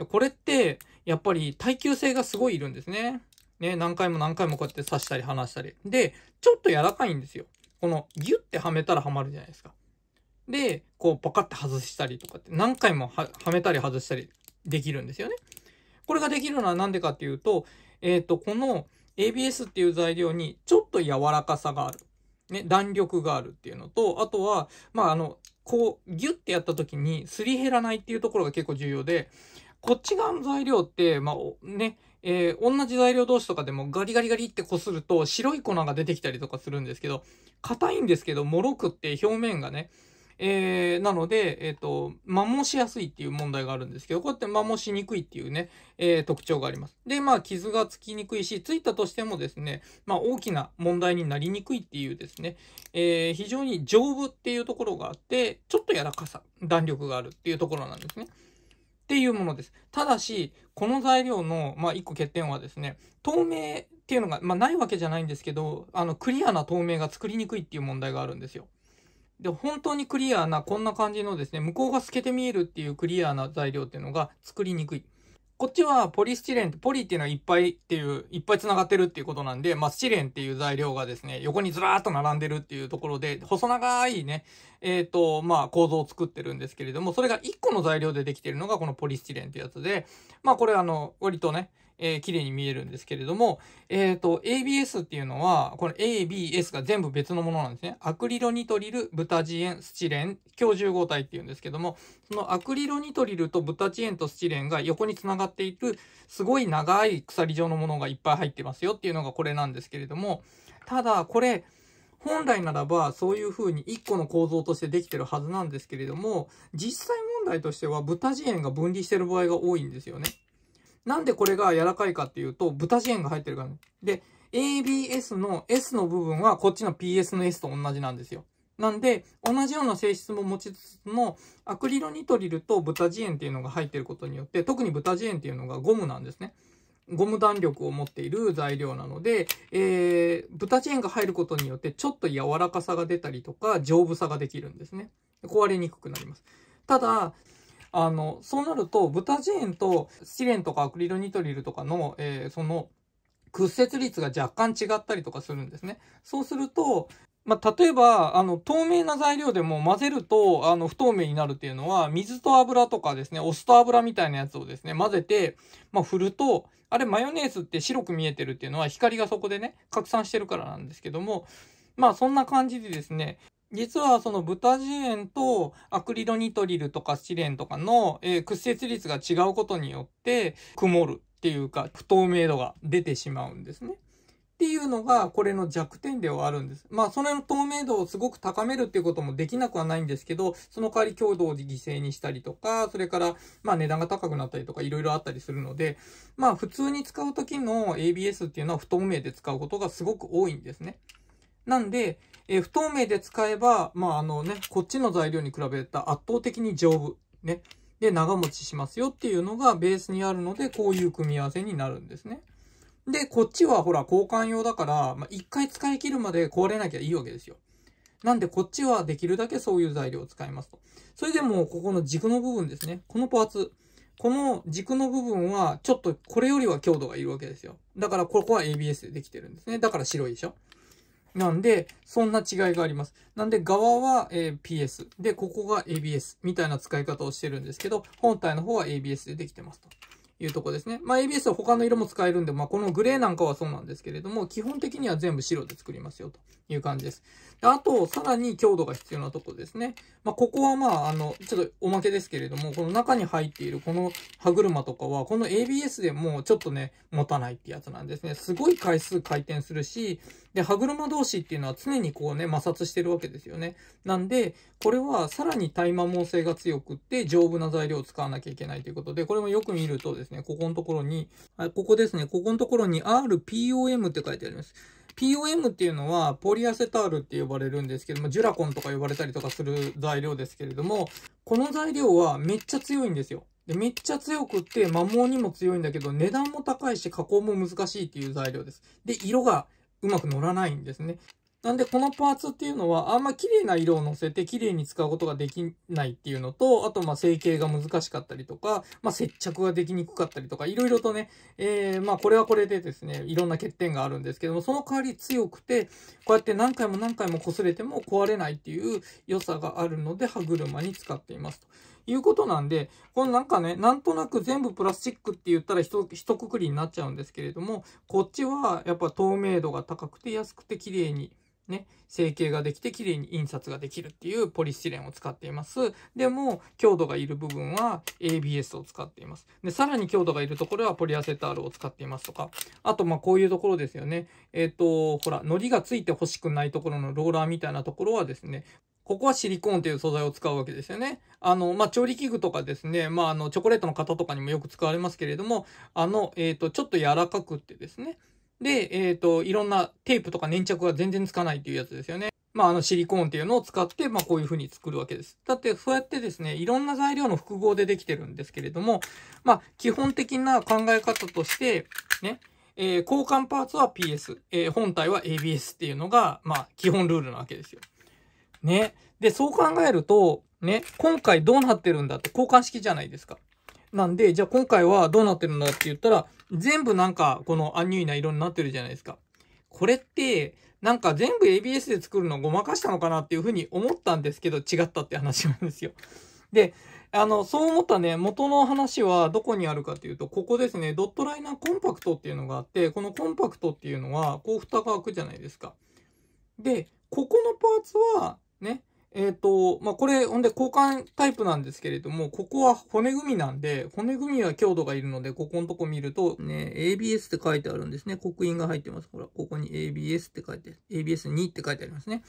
これって、やっぱり耐久性がすごいいるんですね。ね、何回も何回もこうやって刺したり離したり。で、ちょっと柔らかいんですよ。この、ギュッてはめたらはまるじゃないですか。で、こう、パカって外したりとかって、何回もはめたり外したりできるんですよね。これができるのは何でかっていうと、えっ、ー、と、この、ABS っていう材料にちょっと柔らかさがある。ね、弾力があるっていうのと、あとは、まあ、あの、こう、ギュッてやった時にすり減らないっていうところが結構重要で、こっち側の材料って、まあ、ね、えー、同じ材料同士とかでもガリガリガリってこすると白い粉が出てきたりとかするんですけど、硬いんですけど、もろくって表面がね、えー、なので、えっ、ー、と、摩耗しやすいっていう問題があるんですけど、こうやって摩耗しにくいっていうね、えー、特徴があります。で、まあ、傷がつきにくいし、ついたとしてもですね、まあ、大きな問題になりにくいっていうですね、えー、非常に丈夫っていうところがあって、ちょっと柔らかさ、弾力があるっていうところなんですね。っていうものです。ただし、この材料の、まあ、一個欠点はですね、透明っていうのが、まあ、ないわけじゃないんですけど、あの、クリアな透明が作りにくいっていう問題があるんですよ。で、本当にクリアな、こんな感じのですね、向こうが透けて見えるっていうクリアな材料っていうのが作りにくい。こっちはポリスチレン、ポリっていうのはいっぱいっていう、いっぱい繋がってるっていうことなんで、まあ、スチレンっていう材料がですね、横にずらーっと並んでるっていうところで、細長いね、えっ、ー、と、まあ、構造を作ってるんですけれども、それが1個の材料でできてるのがこのポリスチレンってやつで、まあ、これあの、割とね、えー、綺麗に見えるんですけれども、えっ、ー、と、ABS っていうのは、この ABS が全部別のものなんですね。アクリロニトリル、ブタジエン、スチレン、強重合体っていうんですけども、そのアクリロニトリルとブタジエンとスチレンが横に繋がっている、すごい長い鎖状のものがいっぱい入ってますよっていうのがこれなんですけれども、ただ、これ、本来ならばそういう風に1個の構造としてできてるはずなんですけれども、実際問題としてはブタジエンが分離してる場合が多いんですよね。なんでこれが柔らかいかっていうと、豚支援が入ってるからね。で、ABS の S の部分はこっちの PS の S と同じなんですよ。なんで、同じような性質も持ちつつも、アクリルニトリルと豚ジエンっていうのが入ってることによって、特に豚ジエンっていうのがゴムなんですね。ゴム弾力を持っている材料なので、えー、豚ジエンが入ることによってちょっと柔らかさが出たりとか丈夫さができるんですね。壊れにくくなります。ただ、あの、そうなると、ブタジェンとシレンとかアクリルニトリルとかの、えー、その、屈折率が若干違ったりとかするんですね。そうすると、まあ、例えば、あの、透明な材料でも混ぜると、あの、不透明になるっていうのは、水と油とかですね、お酢と油みたいなやつをですね、混ぜて、まあ、振ると、あれ、マヨネーズって白く見えてるっていうのは、光がそこでね、拡散してるからなんですけども、まあ、そんな感じでですね、実はそのブタジエンとアクリロニトリルとかシレンとかの、えー、屈折率が違うことによって曇るっていうか不透明度が出てしまうんですね。っていうのがこれの弱点ではあるんです。まあそれの透明度をすごく高めるっていうこともできなくはないんですけど、その代わり強度を犠牲にしたりとか、それからまあ値段が高くなったりとかいろいろあったりするので、まあ普通に使う時の ABS っていうのは不透明で使うことがすごく多いんですね。なんで、え不透明で使えば、まあ、あのね、こっちの材料に比べた圧倒的に丈夫。ね。で、長持ちしますよっていうのがベースにあるので、こういう組み合わせになるんですね。で、こっちはほら、交換用だから、まあ、一回使い切るまで壊れなきゃいいわけですよ。なんで、こっちはできるだけそういう材料を使いますと。それでも、ここの軸の部分ですね。このパーツ。この軸の部分は、ちょっと、これよりは強度がいるわけですよ。だから、ここは ABS でできてるんですね。だから白いでしょ。なんで、そんな違いがあります。なんで、側は、え PS。で、ここが ABS みたいな使い方をしてるんですけど、本体の方は ABS でできてますと。いうとこですね。まあ ABS は他の色も使えるんで、まあこのグレーなんかはそうなんですけれども、基本的には全部白で作りますよという感じです。であと、さらに強度が必要なとこですね。まあここはまああの、ちょっとおまけですけれども、この中に入っているこの歯車とかは、この ABS でもうちょっとね、持たないってやつなんですね。すごい回数回転するし、で、歯車同士っていうのは常にこうね、摩擦してるわけですよね。なんで、これはさらに耐摩耗性が強くって丈夫な材料を使わなきゃいけないということで、これもよく見るとですねですね。ここのところに、あここですね。ここのところに RPOM って書いてあります。POM っていうのはポリアセタールって呼ばれるんですけども、ジュラコンとか呼ばれたりとかする材料ですけれども、この材料はめっちゃ強いんですよ。でめっちゃ強くって、摩耗にも強いんだけど、値段も高いし、加工も難しいっていう材料です。で、色がうまく乗らないんですね。なんでこのパーツっていうのはあんま綺麗な色を乗せて綺麗に使うことができないっていうのと、あとまあ成形が難しかったりとか、まあ接着ができにくかったりとか、いろいろとね、えー、まあこれはこれでですね、いろんな欠点があるんですけども、その代わり強くて、こうやって何回も何回も擦れても壊れないっていう良さがあるので歯車に使っていますと。いうことなんで、このなんかね、なんとなく全部プラスチックって言ったら一括くりになっちゃうんですけれども、こっちはやっぱ透明度が高くて安くて綺麗にね、成形ができて綺麗に印刷ができるっていうポリスチレンを使っています。でも、強度がいる部分は ABS を使っています。で、さらに強度がいるところはポリアセタールを使っていますとか、あと、ま、こういうところですよね。えっ、ー、と、ほら、糊がついて欲しくないところのローラーみたいなところはですね、ここはシリコーンという素材を使うわけですよね。あの、まあ、調理器具とかですね、まあ、あの、チョコレートの型とかにもよく使われますけれども、あの、えっ、ー、と、ちょっと柔らかくってですね、で、えっ、ー、と、いろんなテープとか粘着が全然つかないっていうやつですよね。まあ、あのシリコーンっていうのを使って、まあ、こういう風に作るわけです。だって、そうやってですね、いろんな材料の複合でできてるんですけれども、まあ、基本的な考え方として、ね、えー、交換パーツは PS、えー、本体は ABS っていうのが、まあ、基本ルールなわけですよ。ね。で、そう考えると、ね、今回どうなってるんだって交換式じゃないですか。なんで、じゃあ今回はどうなってるんだって言ったら、全部なんかこのアンニュイな色になってるじゃないですか。これって、なんか全部 ABS で作るのごまかしたのかなっていうふうに思ったんですけど、違ったって話なんですよ。で、あの、そう思ったね、元の話はどこにあるかっていうと、ここですね、ドットライナーコンパクトっていうのがあって、このコンパクトっていうのは、こう蓋が開くじゃないですか。で、ここのパーツは、ね、えっ、ー、と、まあ、これ、ほんで交換タイプなんですけれども、ここは骨組みなんで、骨組みは強度がいるので、ここのとこ見ると、ね、ABS って書いてあるんですね。刻印が入ってます。ほら、ここに ABS って書いて、ABS2 って書いてありますね。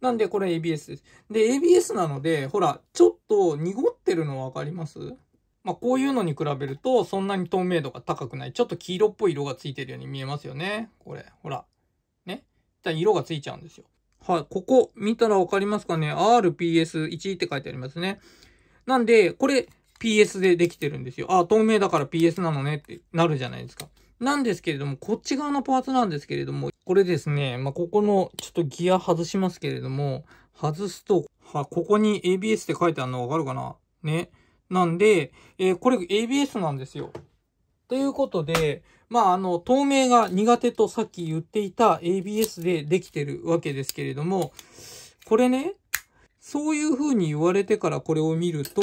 なんで、これ ABS です。で、ABS なので、ほら、ちょっと濁ってるのわかりますまあ、こういうのに比べると、そんなに透明度が高くない。ちょっと黄色っぽい色がついてるように見えますよね。これ、ほら。ね。じゃ色がついちゃうんですよ。はい、ここ見たらわかりますかね ?RPS1 って書いてありますね。なんで、これ PS でできてるんですよ。あ、透明だから PS なのねってなるじゃないですか。なんですけれども、こっち側のパーツなんですけれども、これですね、まあ、ここのちょっとギア外しますけれども、外すと、は、ここに ABS って書いてあるのわかるかなね。なんで、えー、これ ABS なんですよ。ということで、まあ、あの、透明が苦手とさっき言っていた ABS でできてるわけですけれども、これね、そういう風に言われてからこれを見ると、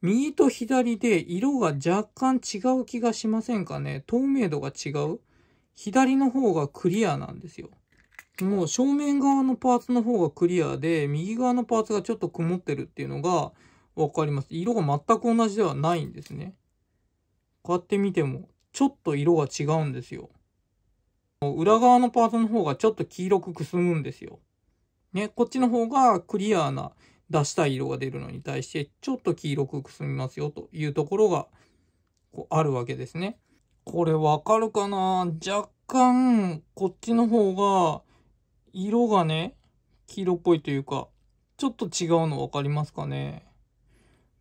右と左で色が若干違う気がしませんかね透明度が違う左の方がクリアなんですよ。もう正面側のパーツの方がクリアで、右側のパーツがちょっと曇ってるっていうのがわかります。色が全く同じではないんですね。こうやって見てもちょっと色が違うんですよ。裏側のパーツの方がちょっと黄色くくすむんですよ。ね、こっちの方がクリアな出したい色が出るのに対して、ちょっと黄色くくすみますよというところがこうあるわけですね。これわかるかな若干、こっちの方が、色がね、黄色っぽいというか、ちょっと違うの分かりますかね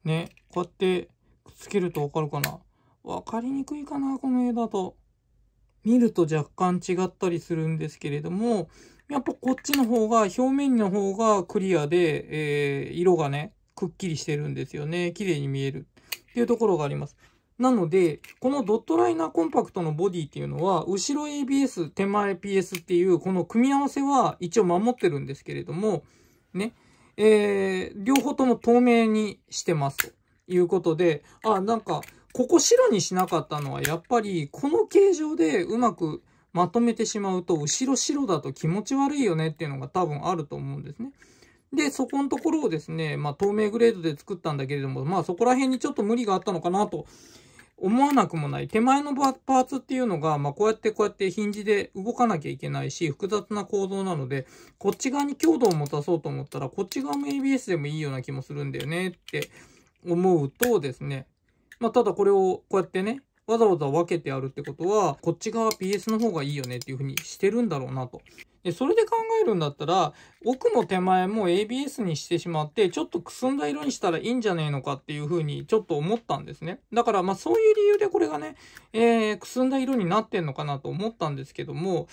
ね、こうやってくっつけるとわかるかな分かりにくいかな、この絵だと。見ると若干違ったりするんですけれども、やっぱこっちの方が、表面の方がクリアで、えー、色がね、くっきりしてるんですよね。綺麗に見えるっていうところがあります。なので、このドットライナーコンパクトのボディっていうのは、後ろ ABS、手前 PS っていう、この組み合わせは一応守ってるんですけれども、ね、えー、両方とも透明にしてますということで、あ、なんか、ここ白にしなかったのはやっぱりこの形状でうまくまとめてしまうと後ろ白だと気持ち悪いよねっていうのが多分あると思うんですね。で、そこのところをですね、まあ、透明グレードで作ったんだけれども、まあそこら辺にちょっと無理があったのかなと思わなくもない。手前のパーツっていうのが、まあ、こうやってこうやってヒンジで動かなきゃいけないし、複雑な構造なので、こっち側に強度を持たそうと思ったら、こっち側も ABS でもいいような気もするんだよねって思うとですね、まあ、ただこれをこうやってね、わざわざ分けてやるってことは、こっち側 PS の方がいいよねっていう風にしてるんだろうなと。で、それで考えるんだったら、奥も手前も ABS にしてしまって、ちょっとくすんだ色にしたらいいんじゃねえのかっていう風にちょっと思ったんですね。だから、まあそういう理由でこれがね、えー、くすんだ色になってんのかなと思ったんですけども、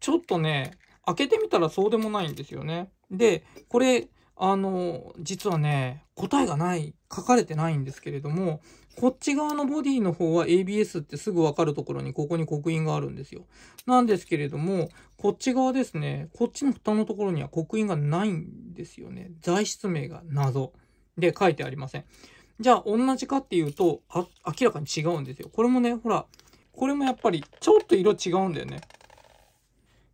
ちょっとね、開けてみたらそうでもないんですよね。で、これ、あの、実はね、答えがない、書かれてないんですけれども、こっち側のボディの方は ABS ってすぐわかるところにここに刻印があるんですよ。なんですけれども、こっち側ですね、こっちの蓋のところには刻印がないんですよね。材質名が謎で書いてありません。じゃあ同じかっていうと、明らかに違うんですよ。これもね、ほら、これもやっぱりちょっと色違うんだよね。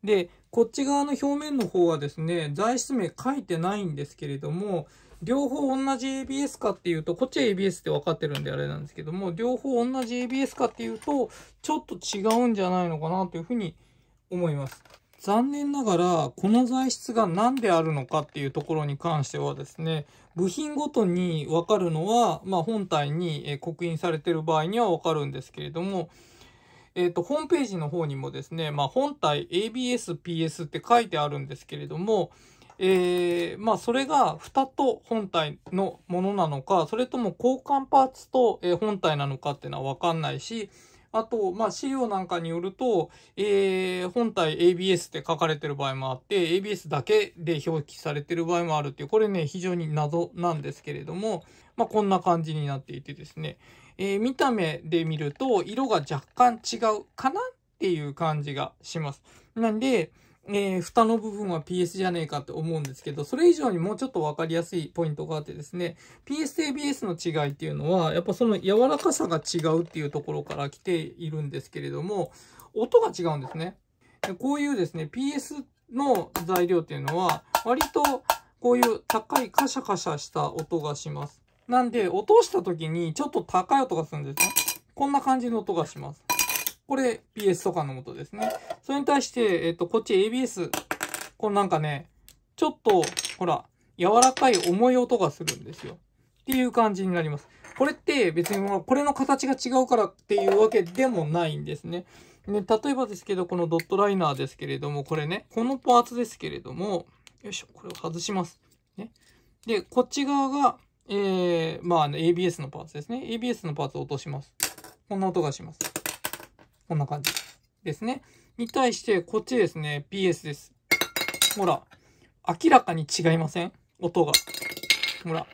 で、こっち側の表面の方はですね、材質名書いてないんですけれども、両方同じ ABS かっていうと、こっちは ABS って分かってるんであれなんですけども、両方同じ ABS かっていうと、ちょっと違うんじゃないのかなというふうに思います。残念ながら、この材質が何であるのかっていうところに関してはですね、部品ごとに分かるのは、まあ、本体に刻印されてる場合には分かるんですけれども、えっ、ー、と、ホームページの方にもですね、まあ、本体 ABS、PS って書いてあるんですけれども、えー、まあ、それが蓋と本体のものなのか、それとも交換パーツと、え本体なのかっていうのはわかんないし、あと、まあ、資料なんかによると、えー、本体 ABS って書かれてる場合もあって、ABS だけで表記されてる場合もあるっていう、これね、非常に謎なんですけれども、まあ、こんな感じになっていてですね、えー、見た目で見ると、色が若干違うかなっていう感じがします。なんで、えー、蓋の部分は PS じゃねえかって思うんですけど、それ以上にもうちょっと分かりやすいポイントがあってですね、PS と ABS の違いっていうのは、やっぱその柔らかさが違うっていうところから来ているんですけれども、音が違うんですね。こういうですね、PS の材料っていうのは、割とこういう高いカシャカシャした音がします。なんで、落とした時にちょっと高い音がするんですね。こんな感じの音がします。これ PS とかの音ですね。それに対して、えっと、こっち ABS。このなんかね、ちょっと、ほら、柔らかい重い音がするんですよ。っていう感じになります。これって別にこれの形が違うからっていうわけでもないんですね。で例えばですけど、このドットライナーですけれども、これね、このパーツですけれども、よいしょ、これを外します。ね。で、こっち側が、えー、まあ、ABS のパーツですね。ABS のパーツを落とします。こんな音がします。こんな感じですね。に対して、こっちですね、PS です。ほら、明らかに違いません音が。ほら、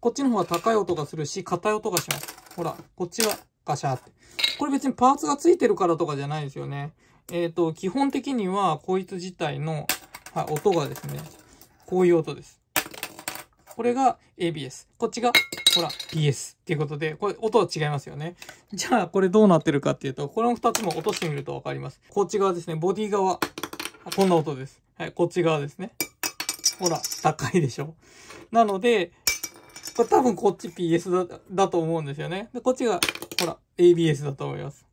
こっちの方が高い音がするし、硬い音がします。ほら、こっちはガシャーって。これ別にパーツが付いてるからとかじゃないですよね。えっ、ー、と、基本的には、こいつ自体の、はい、音がですね、こういう音です。これが ABS。こっちがほら、PS っていうことで、これ音は違いますよね。じゃあ、これどうなってるかっていうと、この2つも落としてみるとわかります。こっち側ですね、ボディ側。こんな音です。はい、こっち側ですね。ほら、高いでしょ。なので、これ多分こっち PS だだと思うんですよね。で、こっちが、ほら、ABS だと思います。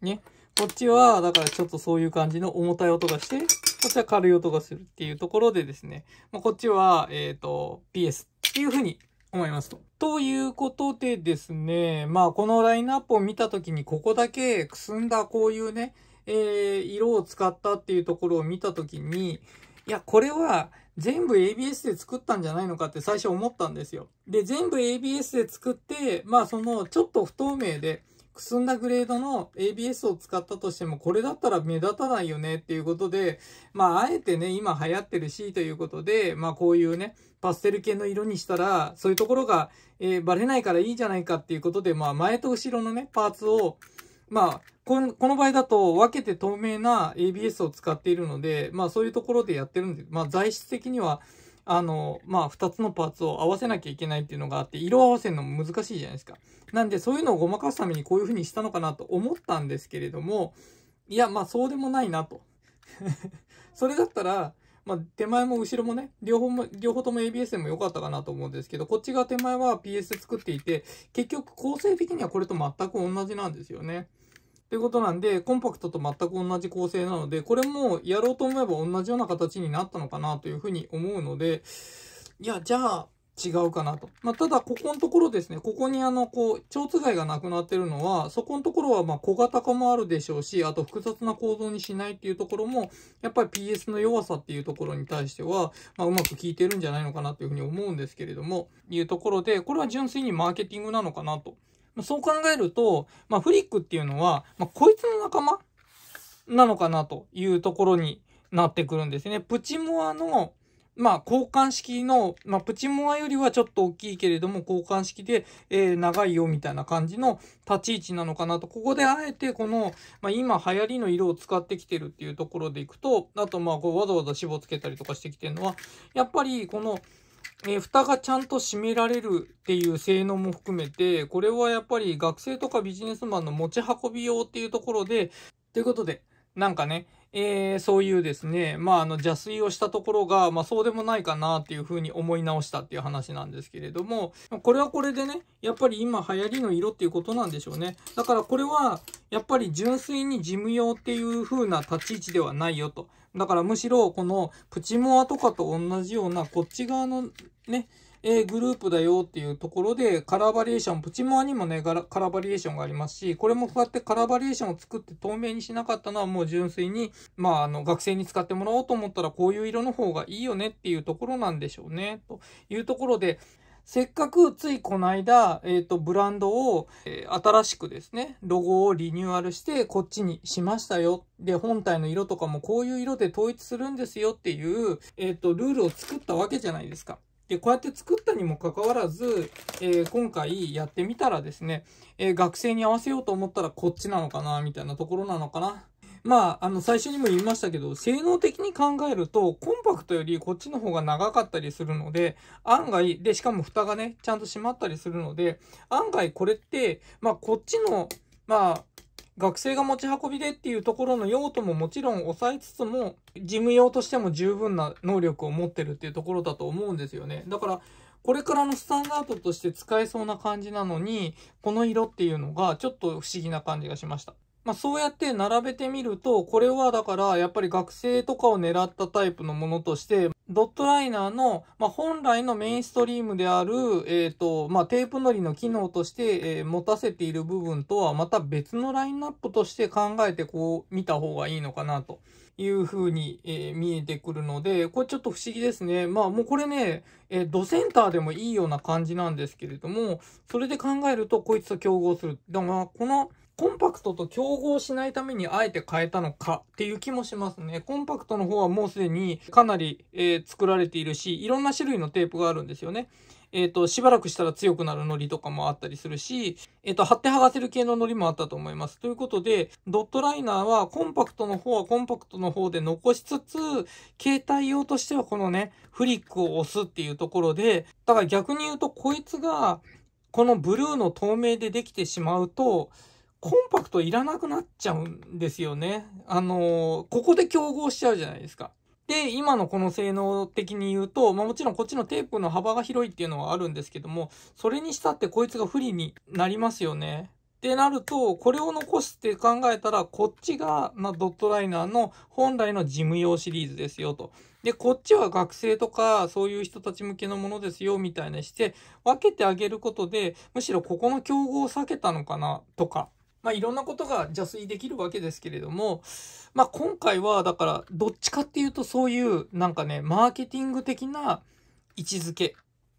ね。こっちは、だからちょっとそういう感じの重たい音がして、こっちは軽い音がするっていうところでですね、まあ、こっちは、えっ、ー、と、PS っていう風に思いますと。ということでですね、まあこのラインナップを見たときにここだけくすんだこういうね、えー、色を使ったっていうところを見たときに、いや、これは全部 ABS で作ったんじゃないのかって最初思ったんですよ。で、全部 ABS で作って、まあそのちょっと不透明で、くすんだグレードの ABS を使ったとしても、これだったら目立たないよねっていうことで、まあ、あえてね、今流行ってるしということで、まあ、こういうね、パステル系の色にしたら、そういうところが、えー、バレないからいいじゃないかっていうことで、まあ、前と後ろのね、パーツを、まあ、このこの場合だと分けて透明な ABS を使っているので、まあそういうところでやってるんで、まあ材質的にはあの、まあ、2つのパーツを合わせなきゃいけないっていうのがあって、色合わせるのも難しいじゃないですか。なんで、そういうのをごまかすためにこういう風にしたのかなと思ったんですけれども、いや、まあ、そうでもないなと。それだったら、まあ、手前も後ろもね、両方も、両方とも ABS でも良かったかなと思うんですけど、こっち側手前は PS で作っていて、結局構成的にはこれと全く同じなんですよね。ということなんで、コンパクトと全く同じ構成なので、これもやろうと思えば同じような形になったのかなというふうに思うので、いや、じゃあ、違うかなと。まあ、ただ、ここのところですね、ここにあの、こう、蝶番がなくなってるのは、そこのところはま小型化もあるでしょうし、あと複雑な構造にしないっていうところも、やっぱり PS の弱さっていうところに対しては、まあ、うまく効いてるんじゃないのかなというふうに思うんですけれども、いうところで、これは純粋にマーケティングなのかなと。そう考えると、まあ、フリックっていうのは、まあ、こいつの仲間なのかなというところになってくるんですね。プチモアの、まあ、交換式の、まあ、プチモアよりはちょっと大きいけれども、交換式で、えー、長いよみたいな感じの立ち位置なのかなと。ここであえて、この、まあ、今流行りの色を使ってきてるっていうところでいくと、あと、まあ、こうわざわざ絞つけたりとかしてきてるのは、やっぱり、この、えー、蓋がちゃんと閉められるっていう性能も含めて、これはやっぱり学生とかビジネスマンの持ち運び用っていうところで、ということで、なんかね、えー、そういうですね、まあ、あの、邪推をしたところが、まあ、そうでもないかなっていうふうに思い直したっていう話なんですけれども、これはこれでね、やっぱり今流行りの色っていうことなんでしょうね。だからこれは、やっぱり純粋に事務用っていうふうな立ち位置ではないよと。だからむしろこのプチモアとかと同じようなこっち側のね、えグループだよっていうところで、カラーバリエーション、プチモアにもね、カラーバリエーションがありますし、これもこうやってカラーバリエーションを作って透明にしなかったのはもう純粋に、まあ、あの、学生に使ってもらおうと思ったら、こういう色の方がいいよねっていうところなんでしょうね、というところで、せっかくついこの間、えっ、ー、と、ブランドを、えー、新しくですね、ロゴをリニューアルしてこっちにしましたよ。で、本体の色とかもこういう色で統一するんですよっていう、えっ、ー、と、ルールを作ったわけじゃないですか。で、こうやって作ったにもかかわらず、えー、今回やってみたらですね、えー、学生に合わせようと思ったらこっちなのかな、みたいなところなのかな。まあ、あの、最初にも言いましたけど、性能的に考えると、コンパクトよりこっちの方が長かったりするので、案外、で、しかも蓋がね、ちゃんと閉まったりするので、案外これって、まあ、こっちの、まあ、学生が持ち運びでっていうところの用途ももちろん抑えつつも、事務用としても十分な能力を持ってるっていうところだと思うんですよね。だから、これからのスタンダードとして使えそうな感じなのに、この色っていうのがちょっと不思議な感じがしました。まあ、そうやって並べてみると、これはだからやっぱり学生とかを狙ったタイプのものとして、ドットライナーの、まあ、本来のメインストリームである、えーとまあ、テープのりの機能として、えー、持たせている部分とはまた別のラインナップとして考えてこう見た方がいいのかなというふうに、えー、見えてくるので、これちょっと不思議ですね。まあもうこれね、えー、ドセンターでもいいような感じなんですけれども、それで考えるとこいつと競合する。だからこのコンパクトと競合しないためにあえて変えたのかっていう気もしますね。コンパクトの方はもうすでにかなり、えー、作られているし、いろんな種類のテープがあるんですよね。えっ、ー、と、しばらくしたら強くなるノリとかもあったりするし、えっ、ー、と、貼って剥がせる系のノリもあったと思います。ということで、ドットライナーはコンパクトの方はコンパクトの方で残しつつ、携帯用としてはこのね、フリックを押すっていうところで、だから逆に言うとこいつが、このブルーの透明でできてしまうと、コンパクトいらなくなっちゃうんですよね。あのー、ここで競合しちゃうじゃないですか。で、今のこの性能的に言うと、まあもちろんこっちのテープの幅が広いっていうのはあるんですけども、それにしたってこいつが不利になりますよね。ってなると、これを残すって考えたら、こっちが、まあ、ドットライナーの本来の事務用シリーズですよと。で、こっちは学生とか、そういう人たち向けのものですよ、みたいにして、分けてあげることで、むしろここの競合を避けたのかな、とか。まあ、いろんなことが邪推できるわけですけれども、まあ、今回はだからどっちかっていうとそういうなんかねマーケティング的な位置づけ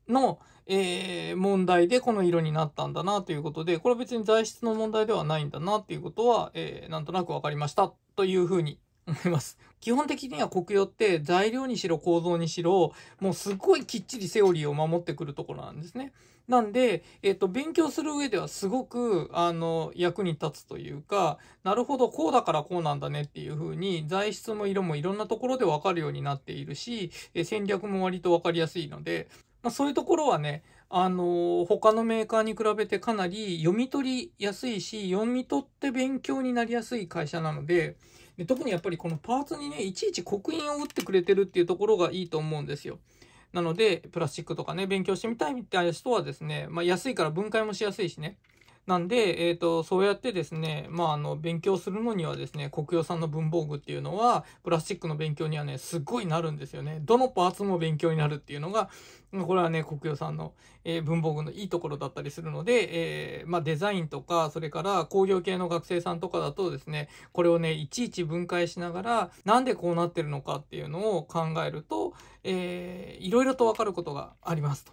の、えー、問題でこの色になったんだなということでこれは別に材質の問題ではないんだなっていうことは、えー、なんとなく分かりましたというふうに思います。基本的には国用って材料にしろ構造にしろもうすっごいきっちりセオリーを守ってくるところなんですね。なんで、えっと、勉強する上ではすごく、あの、役に立つというか、なるほど、こうだからこうなんだねっていう風に、材質も色もいろんなところでわかるようになっているし、え戦略も割とわかりやすいので、まあ、そういうところはね、あの、他のメーカーに比べてかなり読み取りやすいし、読み取って勉強になりやすい会社なので、で特にやっぱりこのパーツにね、いちいち刻印を打ってくれてるっていうところがいいと思うんですよ。なので、プラスチックとかね、勉強してみたいみたいな人はですね、まあ、安いから分解もしやすいしね、なんで、えっ、ー、と、そうやってですね、まあ、あの、勉強するのにはですね、国用産の文房具っていうのは、プラスチックの勉強にはね、すっごいなるんですよね。どのパーツも勉強になるっていうのが、これはね、国用産の、えー、文房具のいいところだったりするので、えー、まあ、デザインとか、それから工業系の学生さんとかだとですね、これをね、いちいち分解しながら、なんでこうなってるのかっていうのを考えると、えー、いろいろと分かることがありますと。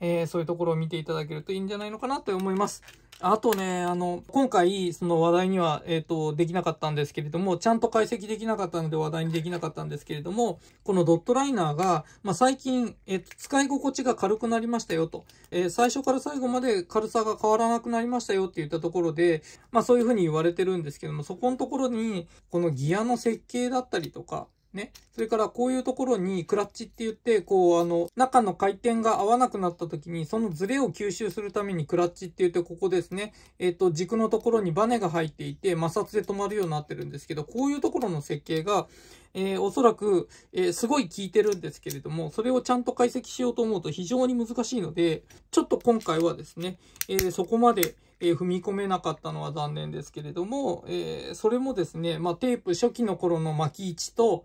えー、そういうところを見ていただけるといいんじゃないのかなと思います。あとね、あの、今回、その話題には、えっ、ー、と、できなかったんですけれども、ちゃんと解析できなかったので話題にできなかったんですけれども、このドットライナーが、まあ、最近、えっ、ー、と、使い心地が軽くなりましたよと、えー、最初から最後まで軽さが変わらなくなりましたよって言ったところで、まあ、そういうふうに言われてるんですけども、そこのところに、このギアの設計だったりとか、ね。それからこういうところにクラッチって言って、こうあの、中の回転が合わなくなった時に、そのズレを吸収するためにクラッチって言って、ここですね。えっ、ー、と、軸のところにバネが入っていて、摩擦で止まるようになってるんですけど、こういうところの設計が、えー、おそらく、えー、すごい効いてるんですけれども、それをちゃんと解析しようと思うと非常に難しいので、ちょっと今回はですね、えそこまで、えー、踏み込めなかったのは残念ですけれども、えー、それもですね、まあ、テープ初期の頃の巻き位置と、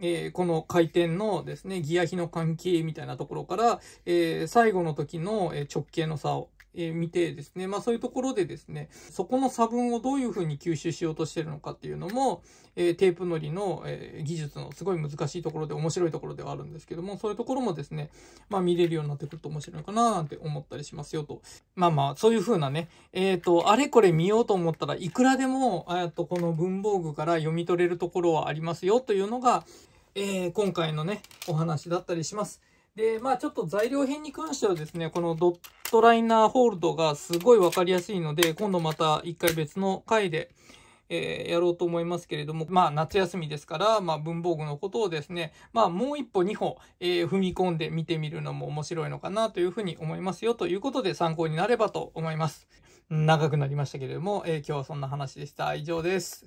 えー、この回転のですね、ギア比の関係みたいなところから、え最後の時の直径の差を、えー、見てですね、まあそういうところでですね、そこの差分をどういうふうに吸収しようとしてるのかっていうのも、えー、テープのりの、えー、技術のすごい難しいところで面白いところではあるんですけども、そういうところもですね、まあ見れるようになってくると面白いのかななんて思ったりしますよと。まあまあ、そういうふうなね、えっ、と、あれこれ見ようと思ったらいくらでも、えっと、この文房具から読み取れるところはありますよというのが、え今回のね、お話だったりします。で、まあちょっと材料編に関してはですね、このドットライナーホールドがすごいわかりやすいので、今度また一回別の回で、えー、やろうと思いますけれども、まあ夏休みですから、まあ文房具のことをですね、まあもう一歩二歩、えー、踏み込んで見てみるのも面白いのかなというふうに思いますよということで参考になればと思います。長くなりましたけれども、えー、今日はそんな話でした。以上です。